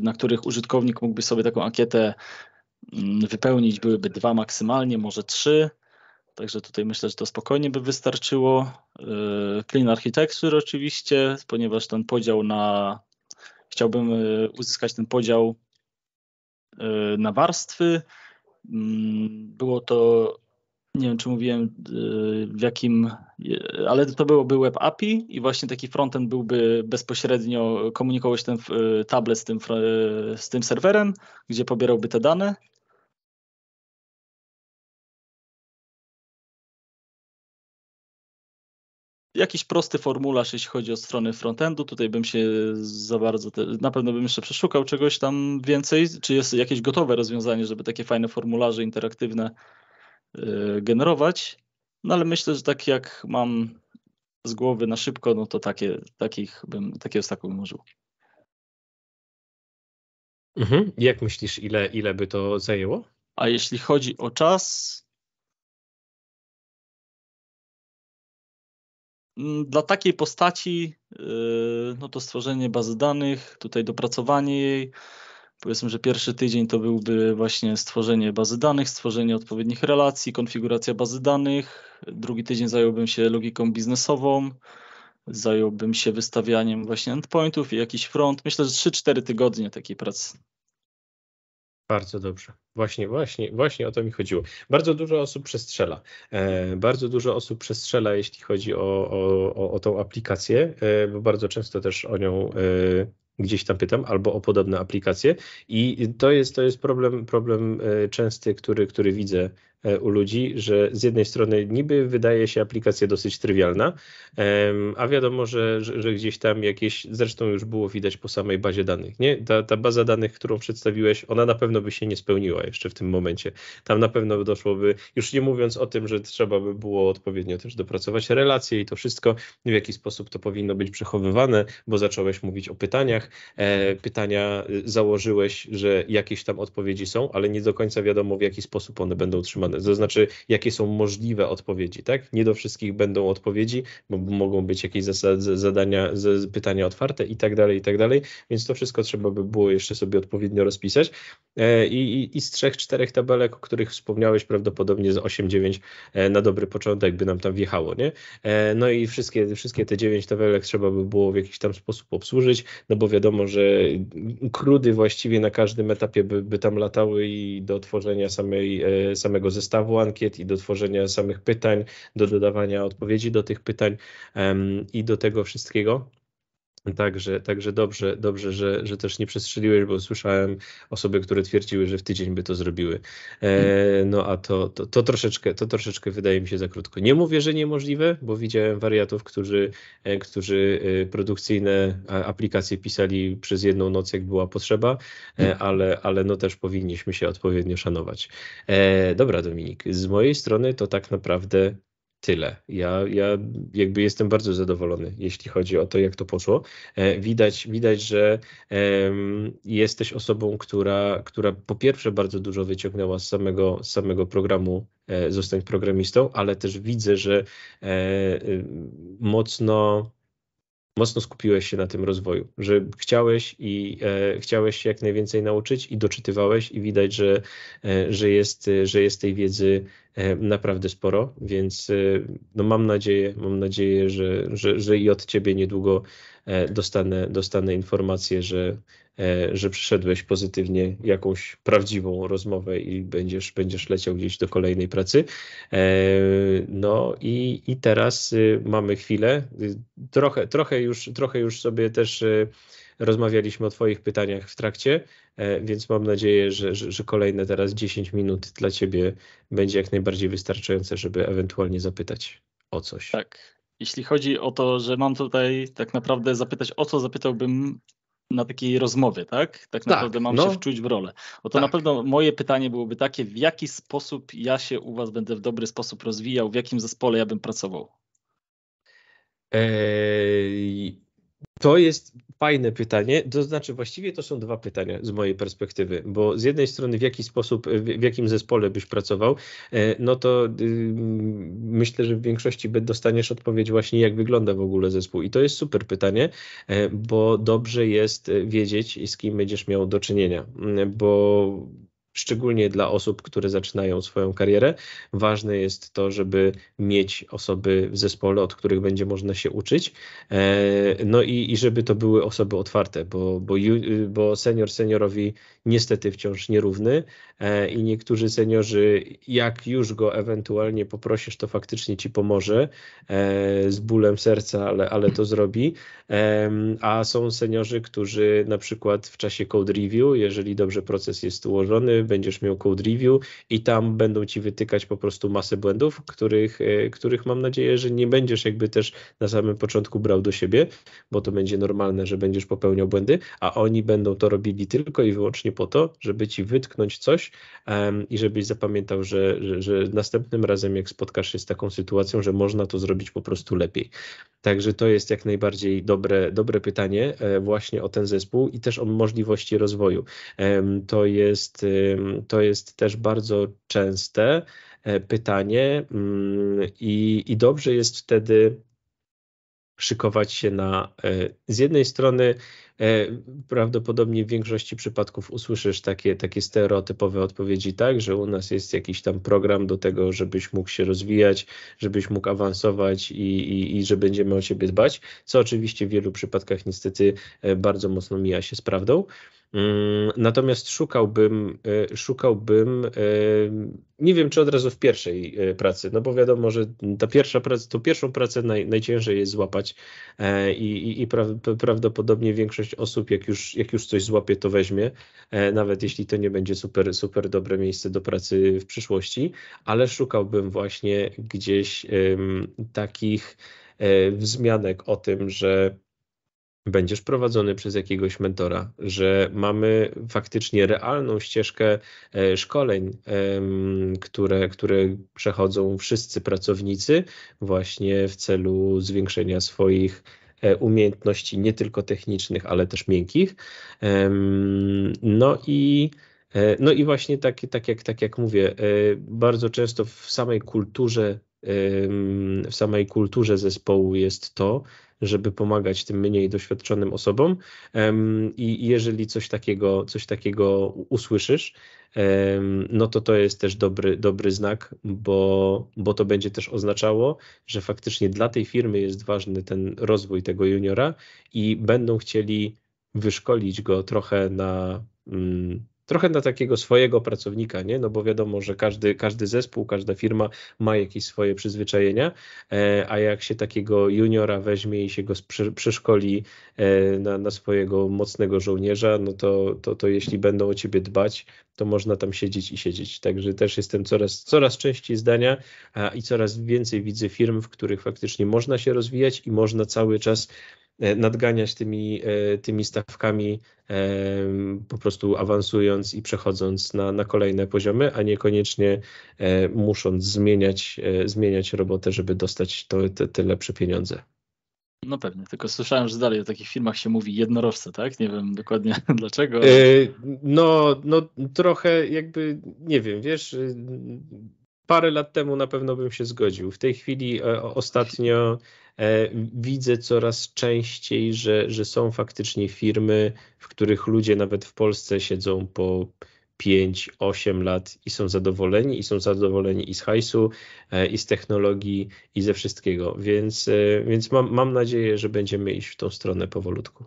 na których użytkownik mógłby sobie taką ankietę mm, wypełnić, byłyby dwa maksymalnie, może trzy. Także tutaj myślę, że to spokojnie by wystarczyło. E, Clean Architecture oczywiście, ponieważ ten podział na chciałbym e, uzyskać ten podział e, na warstwy. Mm, było to, nie wiem czy mówiłem e, w jakim, ale to byłoby web API i właśnie taki frontend byłby bezpośrednio komunikował się ten tablet z tym, z tym serwerem, gdzie pobierałby te dane jakiś prosty formularz, jeśli chodzi o strony frontendu. Tutaj bym się za bardzo, te, na pewno bym jeszcze przeszukał czegoś tam więcej. Czy jest jakieś gotowe rozwiązanie, żeby takie fajne formularze interaktywne yy, generować? No ale myślę, że tak jak mam z głowy na szybko, no to takie, takich bym, takiego staku bym użył. Mhm. Jak myślisz, ile, ile by to zajęło? A jeśli chodzi o czas, Mm, dla takiej postaci, yy, no to stworzenie bazy danych, tutaj dopracowanie jej. Powiedzmy, że pierwszy tydzień to byłby właśnie stworzenie bazy danych, stworzenie odpowiednich relacji, konfiguracja bazy danych. Drugi tydzień zająłbym się logiką biznesową, zająłbym się wystawianiem właśnie endpointów i jakiś front. Myślę, że 3-4 tygodnie takiej pracy. Bardzo dobrze. Właśnie, właśnie, właśnie o to mi chodziło. Bardzo dużo osób przestrzela. E, bardzo dużo osób przestrzela, jeśli chodzi o, o, o, o tą aplikację, e, bo bardzo często też o nią e, gdzieś tam pytam, albo o podobne aplikacje. I to jest, to jest problem, problem e, częsty, który, który widzę E, u ludzi, że z jednej strony niby wydaje się aplikacja dosyć trywialna, a wiadomo, że, że gdzieś tam jakieś, zresztą już było widać po samej bazie danych, nie? Ta, ta baza danych, którą przedstawiłeś, ona na pewno by się nie spełniła jeszcze w tym momencie. Tam na pewno doszłoby, już nie mówiąc o tym, że trzeba by było odpowiednio też dopracować relacje i to wszystko, w jaki sposób to powinno być przechowywane, bo zacząłeś mówić o pytaniach, e, pytania y, założyłeś, że jakieś tam odpowiedzi są, ale nie do końca wiadomo, w jaki sposób one będą trzymane zastosowane, to znaczy jakie są możliwe odpowiedzi, tak? Nie do wszystkich będą odpowiedzi, bo mogą być jakieś zadania, pytania otwarte i tak dalej, i tak dalej, więc to wszystko trzeba by było jeszcze sobie odpowiednio rozpisać e, i, i, i z trzech, czterech tabelek, o których wspomniałeś, prawdopodobnie z 8-9 e, na dobry początek by nam tam wjechało, nie? E, no i wszystkie, wszystkie te 9 tabelek trzeba by było w jakiś tam sposób obsłużyć, no bo wiadomo, że krudy właściwie na każdym etapie by, by tam latały i do tworzenia samej, samego zestawu ankiet i do tworzenia samych pytań, do dodawania odpowiedzi do tych pytań i do tego wszystkiego. Także, także dobrze, dobrze że, że też nie przestrzeliłeś, bo słyszałem osoby, które twierdziły, że w tydzień by to zrobiły. E, mhm. no a to, to, to, troszeczkę, to troszeczkę wydaje mi się za krótko. Nie mówię, że niemożliwe, bo widziałem wariatów, którzy, e, którzy e, produkcyjne aplikacje pisali przez jedną noc, jak była potrzeba, e, mhm. ale, ale no też powinniśmy się odpowiednio szanować. E, dobra, Dominik, z mojej strony to tak naprawdę tyle. Ja, ja jakby jestem bardzo zadowolony, jeśli chodzi o to, jak to poszło. E, widać, widać że jesteś osobą, która, która po pierwsze bardzo dużo wyciągnęła z samego, z samego programu e, Zostań programistą, ale też widzę, że e, y, mocno mocno skupiłeś się na tym rozwoju, że chciałeś i e, chciałeś się jak najwięcej nauczyć i doczytywałeś i widać, że, e, że, jest, że jest tej wiedzy e, naprawdę sporo, więc e, no mam nadzieję, mam nadzieję, że, że, że i od ciebie niedługo E, dostanę, dostanę informację, że, e, że przeszedłeś pozytywnie jakąś prawdziwą rozmowę i będziesz, będziesz leciał gdzieś do kolejnej pracy. E, no i, i teraz y, mamy chwilę. Y, trochę, trochę, już, trochę już sobie też y, rozmawialiśmy o Twoich pytaniach w trakcie, więc mam nadzieję, że, że, że, kolejne teraz 10 minut dla Ciebie będzie jak najbardziej wystarczające, żeby ewentualnie zapytać o coś. Tak jeśli chodzi o to, że mam tutaj tak naprawdę zapytać, o co zapytałbym na takiej rozmowie, tak? Tak, tak naprawdę mam no. się wczuć w rolę. Oto tak. na pewno moje pytanie byłoby takie, w jaki sposób ja się u Was będę w dobry sposób rozwijał, w jakim zespole ja bym pracował? Eee, to jest fajne pytanie, to znaczy właściwie to są dwa pytania z mojej perspektywy, bo z jednej strony w jaki sposób, w jakim zespole byś pracował, e, no to y, myślę, że w większości dostaniesz odpowiedź właśnie jak wygląda w ogóle zespół i to jest super pytanie, e, bo dobrze jest e, wiedzieć z kim będziesz miał do czynienia, bo szczególnie dla osób, które zaczynają swoją karierę, ważne jest to, żeby mieć osoby w zespole, od których będzie można się uczyć. E, no i, i żeby to były osoby otwarte, bo, bo, bo senior seniorowi niestety wciąż nierówny, E, i niektórzy seniorzy, jak już go ewentualnie poprosisz, to faktycznie ci pomoże e, z bólem serca, ale, ale to zrobi. A są seniorzy, którzy na przykład w czasie code review, jeżeli dobrze proces jest ułożony, będziesz miał code review i tam będą ci wytykać po prostu masę błędów, których, e, których mam nadzieję, że nie będziesz jakby też na samym początku brał do siebie, bo to będzie normalne, że będziesz popełniał błędy, a oni będą to robili tylko i wyłącznie po to, żeby ci wytknąć coś, um, i żebyś zapamiętał, że, że, że, następnym razem, jak spotkasz się z taką sytuacją, że można to zrobić po prostu lepiej. Także to jest jak najbardziej dobre, dobre pytanie e, właśnie o ten zespół i też o możliwości rozwoju. E, to, jest, e, to jest też bardzo częste e, pytanie mm, i, i dobrze jest wtedy szykować się na e, z jednej strony E, prawdopodobnie w większości przypadków usłyszysz takie, takie stereotypowe odpowiedzi, tak, że u nas jest jakiś tam program do tego, żebyś mógł się rozwijać, żebyś mógł awansować i, i, i że będziemy o ciebie dbać, co oczywiście w wielu przypadkach niestety e, bardzo mocno mija się z prawdą. Mm, natomiast szukałbym, e, szukałbym, e, nie wiem czy od razu w pierwszej e, pracy, no bo wiadomo, że ta pierwsza praca, tą pierwszą pracę naj, najciężej jest złapać i, i, i pra, prawdopodobnie większość osób, jak już, jak już coś złapie, to weźmie, nawet jeśli to nie będzie super, super dobre miejsce do pracy w przyszłości, ale szukałbym właśnie gdzieś um, takich um, wzmianek o tym, że będziesz prowadzony przez jakiegoś mentora, że mamy faktycznie realną ścieżkę e, szkoleń, które, które przechodzą wszyscy pracownicy właśnie w celu zwiększenia swoich e, umiejętności nie tylko technicznych, ale też miękkich. No i e, no i właśnie tak, tak, jak, tak jak mówię, bardzo często w samej kulturze w samej kulturze zespołu jest to, żeby pomagać tym mniej doświadczonym osobom. I jeżeli coś takiego, coś takiego usłyszysz, no to to jest też dobry, dobry znak, bo, bo to będzie też oznaczało, że faktycznie dla tej firmy jest ważny ten rozwój tego juniora i będą chcieli wyszkolić go trochę na mm, trochę na takiego swojego pracownika, nie? No bo wiadomo, że każdy, każdy zespół, każda firma ma jakieś swoje przyzwyczajenia, e, a jak się takiego juniora weźmie i się go przeszkoli e, na, na swojego mocnego żołnierza, no to, to, to jeśli będą o ciebie dbać, to można tam siedzieć i siedzieć. Także też jestem coraz, coraz częściej zdania i coraz więcej widzę firm, w których faktycznie można się rozwijać i można cały czas E, nadganiać tymi, e, tymi stawkami, e, po prostu awansując i przechodząc na, na kolejne poziomy, a niekoniecznie musząc zmieniać, zmieniać robotę, żeby dostać to, te, te lepsze pieniądze. No pewnie, tylko słyszałem, że dalej o takich firmach się mówi jednorożce, tak? Nie wiem dokładnie [LAUGHS] dlaczego. No, no trochę jakby, nie wiem, wiesz, parę lat temu na pewno bym się zgodził. W tej chwili e, ostatnio e, widzę coraz częściej, że, że są faktycznie firmy, w których ludzie nawet w Polsce siedzą po 5-8 lat i są zadowoleni, i są zadowoleni i z hajsu, e, i z technologii, i ze wszystkiego. Więc, więc mam, mam nadzieję, że będziemy iść w tą stronę powolutku.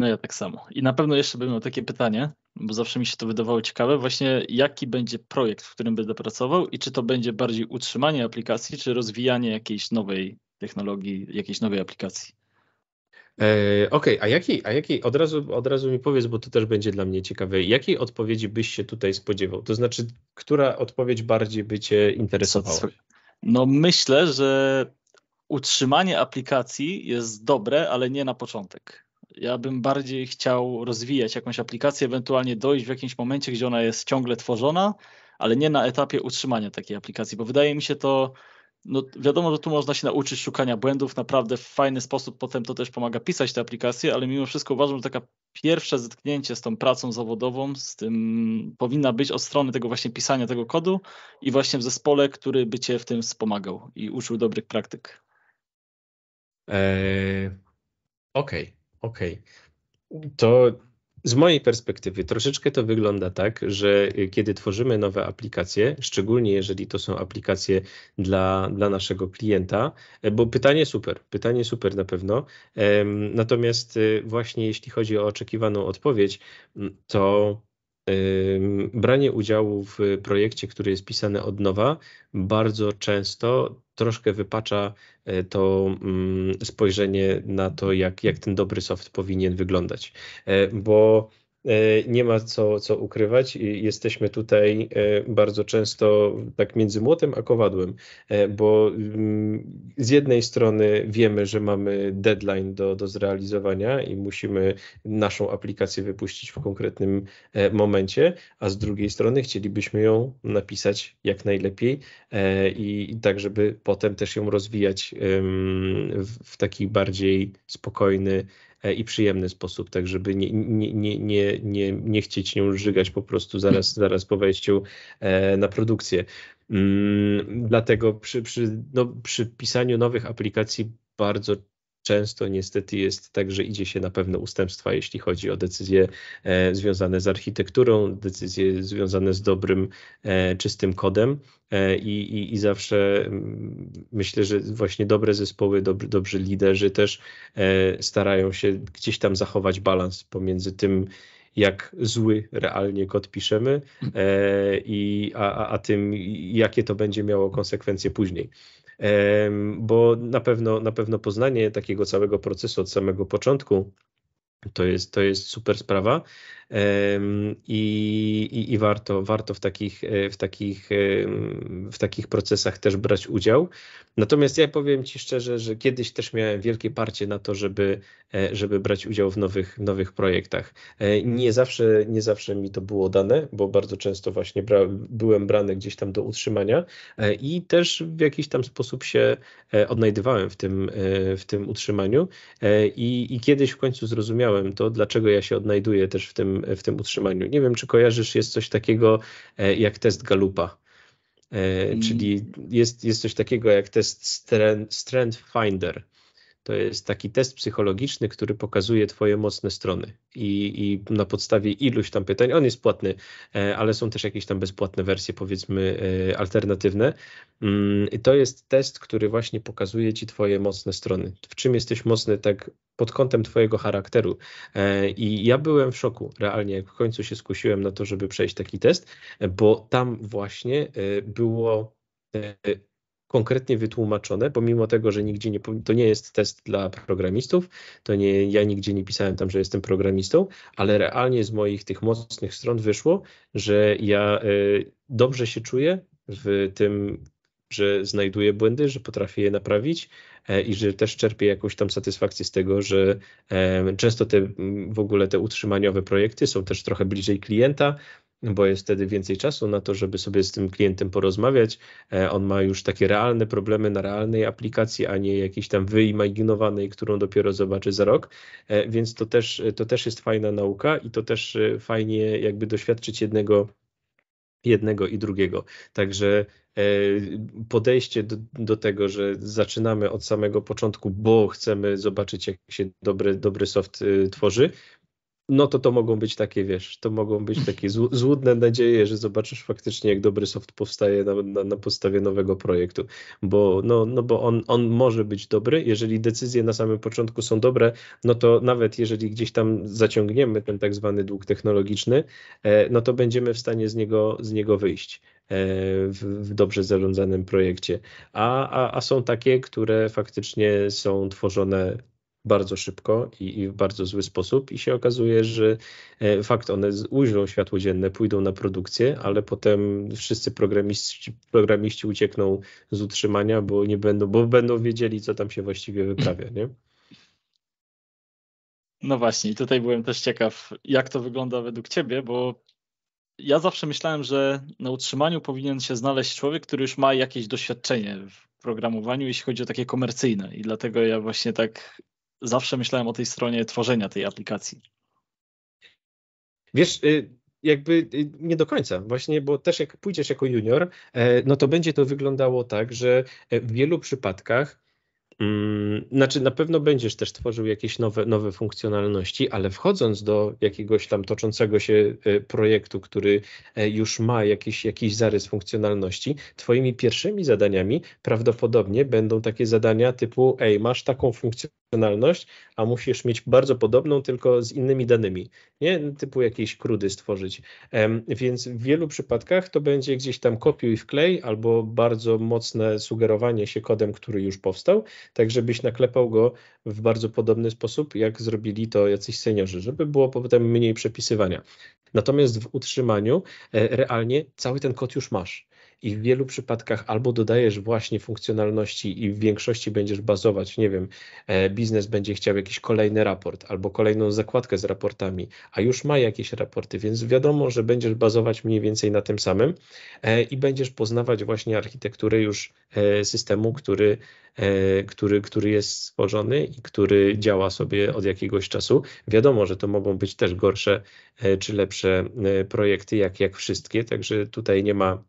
No ja tak samo. I na pewno jeszcze bym miał takie pytanie, bo zawsze mi się to wydawało ciekawe, właśnie jaki będzie projekt, w którym będę pracował i czy to będzie bardziej utrzymanie aplikacji, czy rozwijanie jakiejś nowej technologii, jakiejś nowej aplikacji. E, okej, okay, a jakiej, a jaki? od, razu, od razu mi powiedz, bo to też będzie dla mnie ciekawe, jakiej odpowiedzi byś się tutaj spodziewał? To znaczy, która odpowiedź bardziej by Cię interesowała? No myślę, że utrzymanie aplikacji jest dobre, ale nie na początek ja bym bardziej chciał rozwijać jakąś aplikację, ewentualnie dojść w jakimś momencie, gdzie ona jest ciągle tworzona, ale nie na etapie utrzymania takiej aplikacji, bo wydaje mi się to, no wiadomo, że tu można się nauczyć szukania błędów naprawdę w fajny sposób, potem to też pomaga pisać te aplikacje, ale mimo wszystko uważam, że taka pierwsze zetknięcie z tą pracą zawodową, z tym powinna być od strony tego właśnie pisania tego kodu i właśnie w zespole, który by cię w tym wspomagał i uczył dobrych praktyk. Eee, Okej, okay. Okej. Okay. To z mojej perspektywy troszeczkę to wygląda tak, że y, kiedy tworzymy nowe aplikacje, szczególnie jeżeli to są aplikacje dla, dla naszego klienta, e, bo pytanie super, pytanie super na pewno. Natomiast y, właśnie jeśli chodzi o oczekiwaną odpowiedź, to branie udziału w projekcie, który jest pisany od nowa, bardzo często troszkę wypacza e, to mm, spojrzenie na to, jak, jak ten dobry soft powinien wyglądać. E, bo E, nie ma co, co ukrywać. Jesteśmy tutaj e, bardzo często tak między młotem a kowadłem, e, bo mm, z jednej strony wiemy, że mamy deadline do, do zrealizowania i musimy naszą aplikację wypuścić w konkretnym momencie, a z drugiej strony chcielibyśmy ją napisać jak najlepiej i, tak, żeby potem też ją rozwijać w, taki bardziej spokojny, E, i przyjemny sposób, tak żeby nie, nie, nie, nie, nie, nie chcieć nią żygać po prostu zaraz, zaraz po wejściu e, na produkcję. Mm, dlatego przy, przy, no, przy pisaniu nowych aplikacji bardzo często niestety jest tak, że idzie się na pewne ustępstwa, jeśli chodzi o decyzje e, związane z architekturą, decyzje związane z dobrym, e, czystym kodem. E, I, i, I zawsze mm, myślę, że właśnie dobre zespoły, dobrzy liderzy też starają się gdzieś tam zachować balans pomiędzy tym, jak zły realnie kod piszemy, e, i, a, a, a tym, jakie to będzie miało konsekwencje później bo na pewno, na pewno poznanie takiego całego procesu od samego początku to jest, to jest super sprawa i, i, i warto, warto w, takich, e, w, takich, e, w takich procesach też brać udział. Natomiast ja powiem Ci szczerze, że kiedyś też miałem wielkie parcie na to, żeby, e, żeby brać udział w nowych, nowych projektach. Nie zawsze, nie zawsze mi to było dane, bo bardzo często właśnie bra, byłem brany gdzieś tam do utrzymania i też w jakiś tam sposób się odnajdywałem w tym, w tym utrzymaniu i, i kiedyś w końcu zrozumiałem, to, dlaczego ja się odnajduję też w tym, w tym utrzymaniu. Nie wiem, czy kojarzysz, jest coś takiego e, jak test Galupa. E, mm. Czyli jest, jest coś takiego jak test Strength Finder to jest taki test psychologiczny, który pokazuje Twoje mocne strony. I, I, na podstawie iluś tam pytań, on jest płatny, e, ale są też jakieś tam bezpłatne wersje, powiedzmy, e, alternatywne. Mm, I to jest test, który właśnie pokazuje Ci Twoje mocne strony. W czym jesteś mocny, tak pod kątem Twojego charakteru. E, I ja byłem w szoku, realnie, jak w końcu się skusiłem na to, żeby przejść taki test, bo tam właśnie było konkretnie wytłumaczone, pomimo tego, że nigdzie nie, to nie jest test dla programistów, to nie, ja nigdzie nie pisałem tam, że jestem programistą, ale realnie z moich tych mocnych stron wyszło, że ja y, dobrze się czuję w tym, że znajduję błędy, że potrafię je naprawić e, i że też czerpię jakąś tam satysfakcję z tego, że e, często te w ogóle te utrzymaniowe projekty są też trochę bliżej klienta, bo jest wtedy więcej czasu na to, żeby sobie z tym klientem porozmawiać. E, on ma już takie realne problemy na realnej aplikacji, a nie jakiejś tam wyimaginowanej, którą dopiero zobaczy za rok. E, więc to też, to też jest fajna nauka i to też e, fajnie jakby doświadczyć jednego jednego i drugiego. Także podejście do, do, tego, że zaczynamy od samego początku, bo chcemy zobaczyć, jak się dobry, dobry soft tworzy, no to to mogą być takie, wiesz, to mogą być takie złudne nadzieje, że zobaczysz faktycznie, jak dobry soft powstaje na, na, na, podstawie nowego projektu, bo, no, no bo on, on może być dobry, jeżeli decyzje na samym początku są dobre, no to nawet jeżeli gdzieś tam zaciągniemy ten tak zwany dług technologiczny, e, no to będziemy w stanie z niego, z niego wyjść. E, w, w, dobrze zarządzanym projekcie, a, a, a są takie, które faktycznie są tworzone bardzo szybko i, i, w bardzo zły sposób i się okazuje, że e, fakt, one ujrzą światło dzienne, pójdą na produkcję, ale potem wszyscy programiści, programiści uciekną z utrzymania, bo nie będą, bo będą wiedzieli, co tam się właściwie wyprawia, nie? No właśnie, tutaj byłem też ciekaw, jak to wygląda według ciebie, bo ja zawsze myślałem, że na utrzymaniu powinien się znaleźć człowiek, który już ma jakieś doświadczenie w programowaniu, jeśli chodzi o takie komercyjne. I dlatego ja właśnie tak zawsze myślałem o tej stronie tworzenia tej aplikacji. Wiesz, y, jakby y, nie do końca, właśnie, bo też jak pójdziesz jako junior, e, no to będzie to wyglądało tak, że w wielu przypadkach Mm, znaczy, na pewno będziesz też tworzył jakieś nowe, nowe funkcjonalności, ale wchodząc do jakiegoś tam toczącego się e, projektu, który e, już ma jakiś, jakiś zarys funkcjonalności, Twoimi pierwszymi zadaniami prawdopodobnie będą takie zadania typu: Ej, masz taką funkcjonalność, a musisz mieć bardzo podobną, tylko z innymi danymi, nie? Typu jakieś krudy stworzyć. Więc w wielu przypadkach to będzie gdzieś tam kopiuj i wklej albo bardzo mocne sugerowanie się kodem, który już powstał tak żebyś naklepał go w bardzo podobny sposób, jak zrobili to jacyś seniorzy, żeby było potem mniej przepisywania. Natomiast w utrzymaniu e, realnie cały ten kod już masz i w wielu przypadkach albo dodajesz właśnie funkcjonalności i w większości będziesz bazować, nie wiem, e, biznes będzie chciał jakiś kolejny raport albo kolejną zakładkę z raportami, a już ma jakieś raporty, więc wiadomo, że będziesz bazować mniej więcej na tym samym e, i będziesz poznawać właśnie architekturę już e, systemu, który, który, który jest stworzony i który działa sobie od jakiegoś czasu. Wiadomo, że to mogą być też gorsze czy lepsze projekty, jak, jak wszystkie, także tutaj nie ma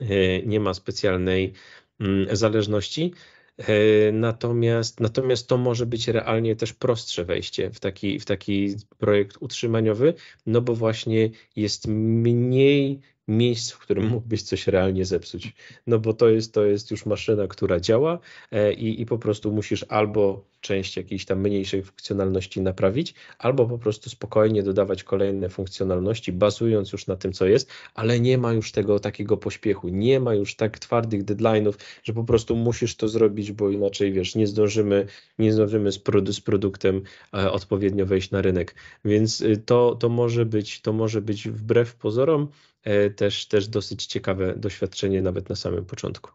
E, nie ma specjalnej mm, zależności. E, natomiast, natomiast to może być realnie też prostsze wejście w taki, w taki projekt utrzymaniowy, no bo właśnie jest mniej miejsc, w którym mógłbyś coś realnie zepsuć. No bo to jest, to jest już maszyna, która działa e, i, i po prostu musisz albo część jakiejś tam mniejszej funkcjonalności naprawić, albo po prostu spokojnie dodawać kolejne funkcjonalności, bazując już na tym, co jest, ale nie ma już tego takiego pośpiechu, nie ma już tak twardych deadline'ów, że po prostu musisz to zrobić, bo inaczej, wiesz, nie zdążymy, nie zdążymy z, produ z produktem e, odpowiednio wejść na rynek. Więc y, to, to może być, to może być wbrew pozorom E, też, też dosyć ciekawe doświadczenie nawet na samym początku.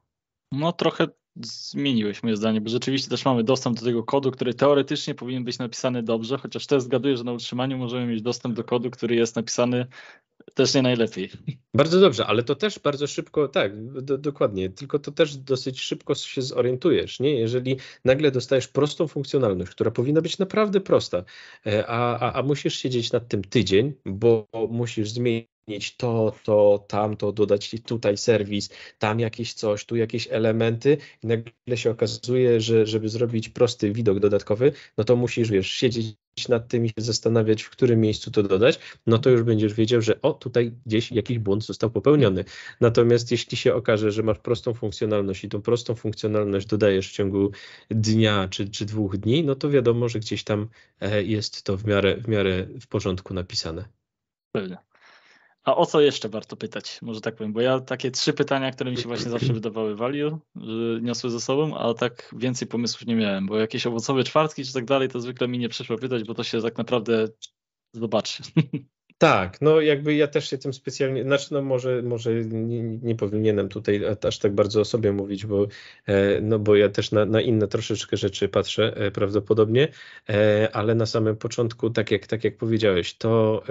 No trochę zmieniłeś moje zdanie, bo rzeczywiście też mamy dostęp do tego kodu, który teoretycznie powinien być napisany dobrze, chociaż też zgaduję, że na utrzymaniu możemy mieć dostęp do kodu, który jest napisany też nie najlepiej. [LAUGHS] Bardzo dobrze, ale to też bardzo szybko, tak, do, dokładnie, tylko to też dosyć szybko się zorientujesz, nie? Jeżeli nagle dostajesz prostą funkcjonalność, która powinna być naprawdę prosta, e, a, a, a musisz siedzieć nad tym tydzień, bo musisz zmienić mieć to, to, tamto, dodać tutaj serwis, tam jakieś coś, tu jakieś elementy i nagle się okazuje, że żeby zrobić prosty widok dodatkowy, no to musisz, wiesz, siedzieć nad tym i się zastanawiać, w którym miejscu to dodać, no to już będziesz wiedział, że o, tutaj gdzieś jakiś błąd został popełniony. Natomiast jeśli się okaże, że masz prostą funkcjonalność i tą prostą funkcjonalność dodajesz w ciągu dnia czy, czy dwóch dni, no to wiadomo, że gdzieś tam e, jest to w miarę w, miarę w porządku napisane. Pewnie. A o co jeszcze warto pytać? Może tak powiem, bo ja takie trzy pytania, które mi się właśnie zawsze [CLEARS THROAT] wydawały value, że niosły ze sobą, a tak więcej pomysłów nie miałem, bo jakieś owocowe czwartki czy tak dalej, to zwykle mi nie przyszło pytać, bo to się tak naprawdę zobaczy. [LAUGHS] Tak, no jakby ja też się tym specjalnie, znaczy no może, może nie, nie powinienem tutaj aż tak bardzo o sobie mówić, bo, e, no bo ja też na, na inne troszeczkę rzeczy patrzę e, prawdopodobnie, e, ale na samym początku, tak jak, tak jak powiedziałeś, to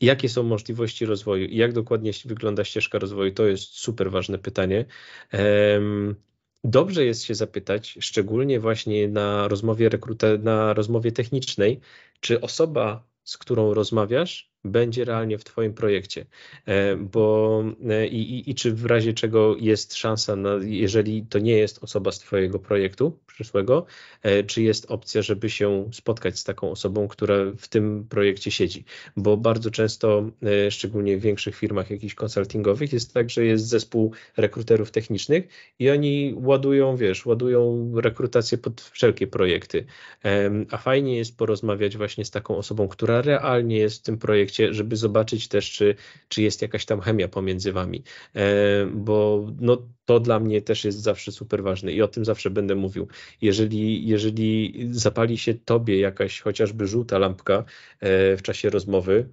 Jakie są możliwości rozwoju i jak dokładnie wygląda ścieżka rozwoju? To jest super ważne pytanie. Dobrze jest się zapytać, szczególnie właśnie na rozmowie, rekrute, na rozmowie technicznej, czy osoba, z którą rozmawiasz, będzie realnie w Twoim projekcie, e, bo e, i, i, i, czy w razie czego jest szansa, na, jeżeli to nie jest osoba z Twojego projektu przyszłego, e, czy jest opcja, żeby się spotkać z taką osobą, która w tym projekcie siedzi, bo bardzo często, szczególnie w większych firmach jakichś konsultingowych, jest tak, że jest zespół rekruterów technicznych i oni ładują, wiesz, ładują rekrutację pod wszelkie projekty, a fajnie jest porozmawiać właśnie z taką osobą, która realnie jest w tym projekcie projekcie, żeby zobaczyć też, czy, czy jest jakaś tam chemia pomiędzy wami, e, bo no, to dla mnie też jest zawsze super ważne i o tym zawsze będę mówił. Jeżeli, jeżeli zapali się tobie jakaś chociażby żółta lampka e, w czasie rozmowy,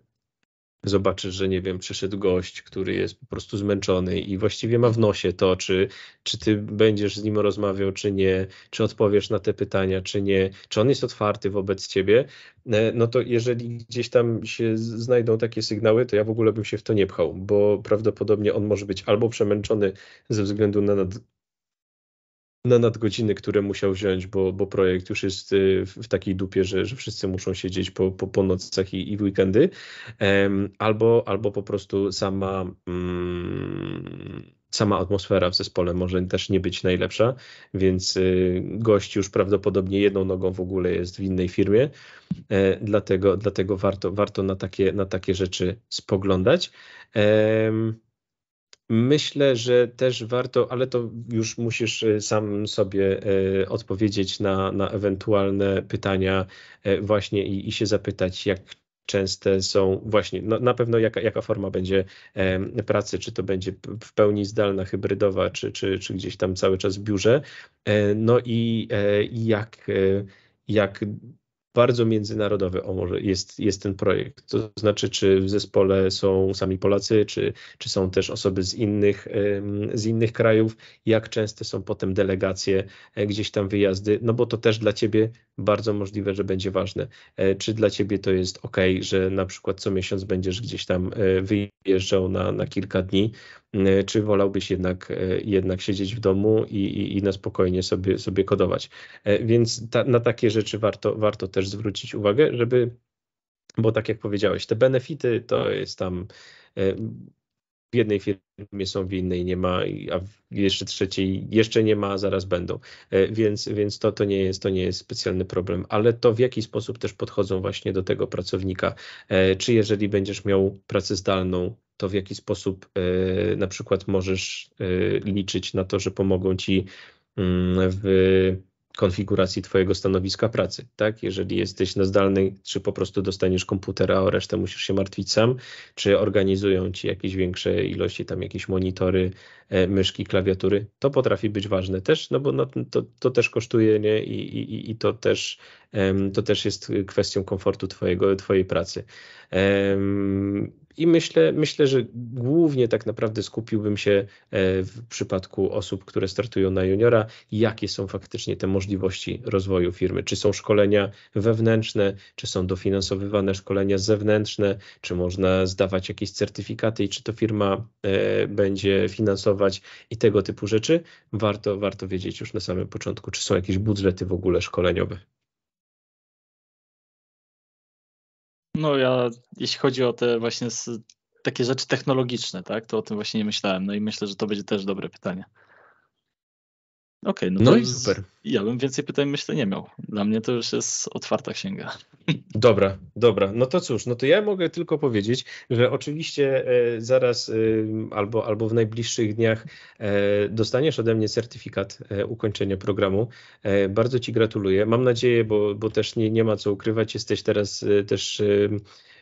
zobaczysz, że nie wiem, przyszedł gość, który jest po prostu zmęczony i właściwie ma w nosie to, czy, czy ty będziesz z nim rozmawiał, czy nie, czy odpowiesz na te pytania, czy nie, czy on jest otwarty wobec ciebie, e, no to jeżeli gdzieś tam się znajdą takie sygnały, to ja w ogóle bym się w to nie pchał, bo prawdopodobnie on może być albo przemęczony ze względu na na nadgodziny, które musiał wziąć, bo, bo projekt już jest y, w takiej dupie, że, że wszyscy muszą siedzieć po, po, po nocach i, i w weekendy, albo, albo po prostu sama. Mm, sama atmosfera w zespole może też nie być najlepsza, więc y, gość już prawdopodobnie jedną nogą w ogóle jest w innej firmie, e, dlatego, dlatego warto, warto na, takie, na takie rzeczy spoglądać. Um, Myślę, że też warto, ale to już musisz y, sam sobie y, odpowiedzieć na, na ewentualne pytania, y, właśnie i, i się zapytać, jak częste są właśnie, no, na pewno jaka, jaka forma będzie pracy, czy to będzie w pełni zdalna, hybrydowa, czy, czy, czy gdzieś tam cały czas w biurze, e, no i e, jak, e, jak bardzo międzynarodowy o może jest, jest ten projekt. To znaczy, czy w zespole są sami Polacy, czy, czy są też osoby z innych, z innych krajów, jak częste są potem delegacje, e, gdzieś tam wyjazdy, no bo to też dla ciebie bardzo możliwe, że będzie ważne. E, czy dla ciebie to jest ok, że na przykład co miesiąc będziesz gdzieś tam e, wyjeżdżał na, na kilka dni, Y, czy wolałbyś jednak, y, jednak siedzieć w domu i, i, i na spokojnie sobie, sobie kodować. E, więc ta, na takie rzeczy warto, warto też zwrócić uwagę, żeby, bo tak jak powiedziałeś, te benefity to jest tam y, w jednej firmie są, w innej nie ma, a w jeszcze trzeciej jeszcze nie ma, a zaraz będą. E, więc, więc to, to, nie jest, to nie jest specjalny problem, ale to w jaki sposób też podchodzą właśnie do tego pracownika. E, czy jeżeli będziesz miał pracę zdalną, to w jaki sposób e, na przykład możesz liczyć na to, że pomogą ci mm, w konfiguracji Twojego stanowiska pracy. Tak? Jeżeli jesteś na zdalnej, czy po prostu dostaniesz komputera, o resztę musisz się martwić sam, czy organizują Ci jakieś większe ilości, tam jakieś monitory, e, myszki, klawiatury, to potrafi być ważne też, no bo no, to, to też kosztuje nie? I, i, i to, też, to też jest kwestią komfortu twojego, Twojej pracy. I myślę, myślę, że głównie tak naprawdę skupiłbym się e, w przypadku osób, które startują na juniora, jakie są faktycznie te możliwości rozwoju firmy. Czy są szkolenia wewnętrzne, czy są dofinansowywane szkolenia zewnętrzne, czy można zdawać jakieś certyfikaty i czy to firma e, będzie finansować i tego typu rzeczy. Warto, warto wiedzieć już na samym początku, czy są jakieś budżety w ogóle szkoleniowe. No ja, jeśli chodzi o te właśnie takie rzeczy technologiczne, tak, to o tym właśnie nie myślałem. No i myślę, że to będzie też dobre pytanie. Okej, okay, no, no i super. Ja bym więcej pytań myślę nie miał. Dla mnie to już jest otwarta księga. [LAUGHS] Dobra, dobra. No to cóż, no to ja mogę tylko powiedzieć, że oczywiście e, zaraz e, albo, albo w najbliższych dniach e, dostaniesz ode mnie certyfikat ukończenia programu. Bardzo Ci gratuluję. Mam nadzieję, bo, bo też nie, nie ma co ukrywać, jesteś teraz też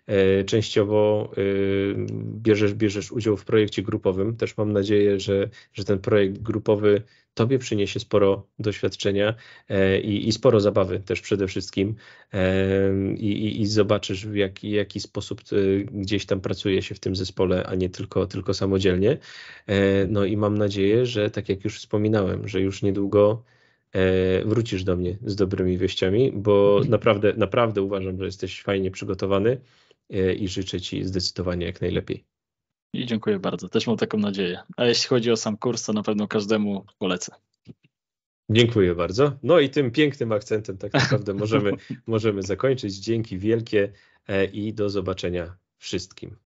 E, częściowo y, bierzesz, bierzesz udział w projekcie grupowym. Też mam nadzieję, że, że ten projekt grupowy Tobie przyniesie sporo doświadczenia e, i, i sporo zabawy też przede wszystkim e, i, i, i zobaczysz w jaki, jaki sposób gdzieś tam pracuje się w tym zespole, a nie tylko, tylko samodzielnie. No i mam nadzieję, że tak jak już wspominałem, że już niedługo wrócisz do mnie z dobrymi wieściami, bo [LAUGHS] naprawdę, naprawdę uważam, że jesteś fajnie przygotowany. E, i życzę Ci zdecydowanie jak najlepiej. I dziękuję bardzo. Też mam taką nadzieję. A jeśli chodzi o sam kurs, to na pewno każdemu polecę. Dziękuję bardzo. No i tym pięknym akcentem tak naprawdę możemy, możemy zakończyć. Dzięki wielkie e, i do zobaczenia wszystkim.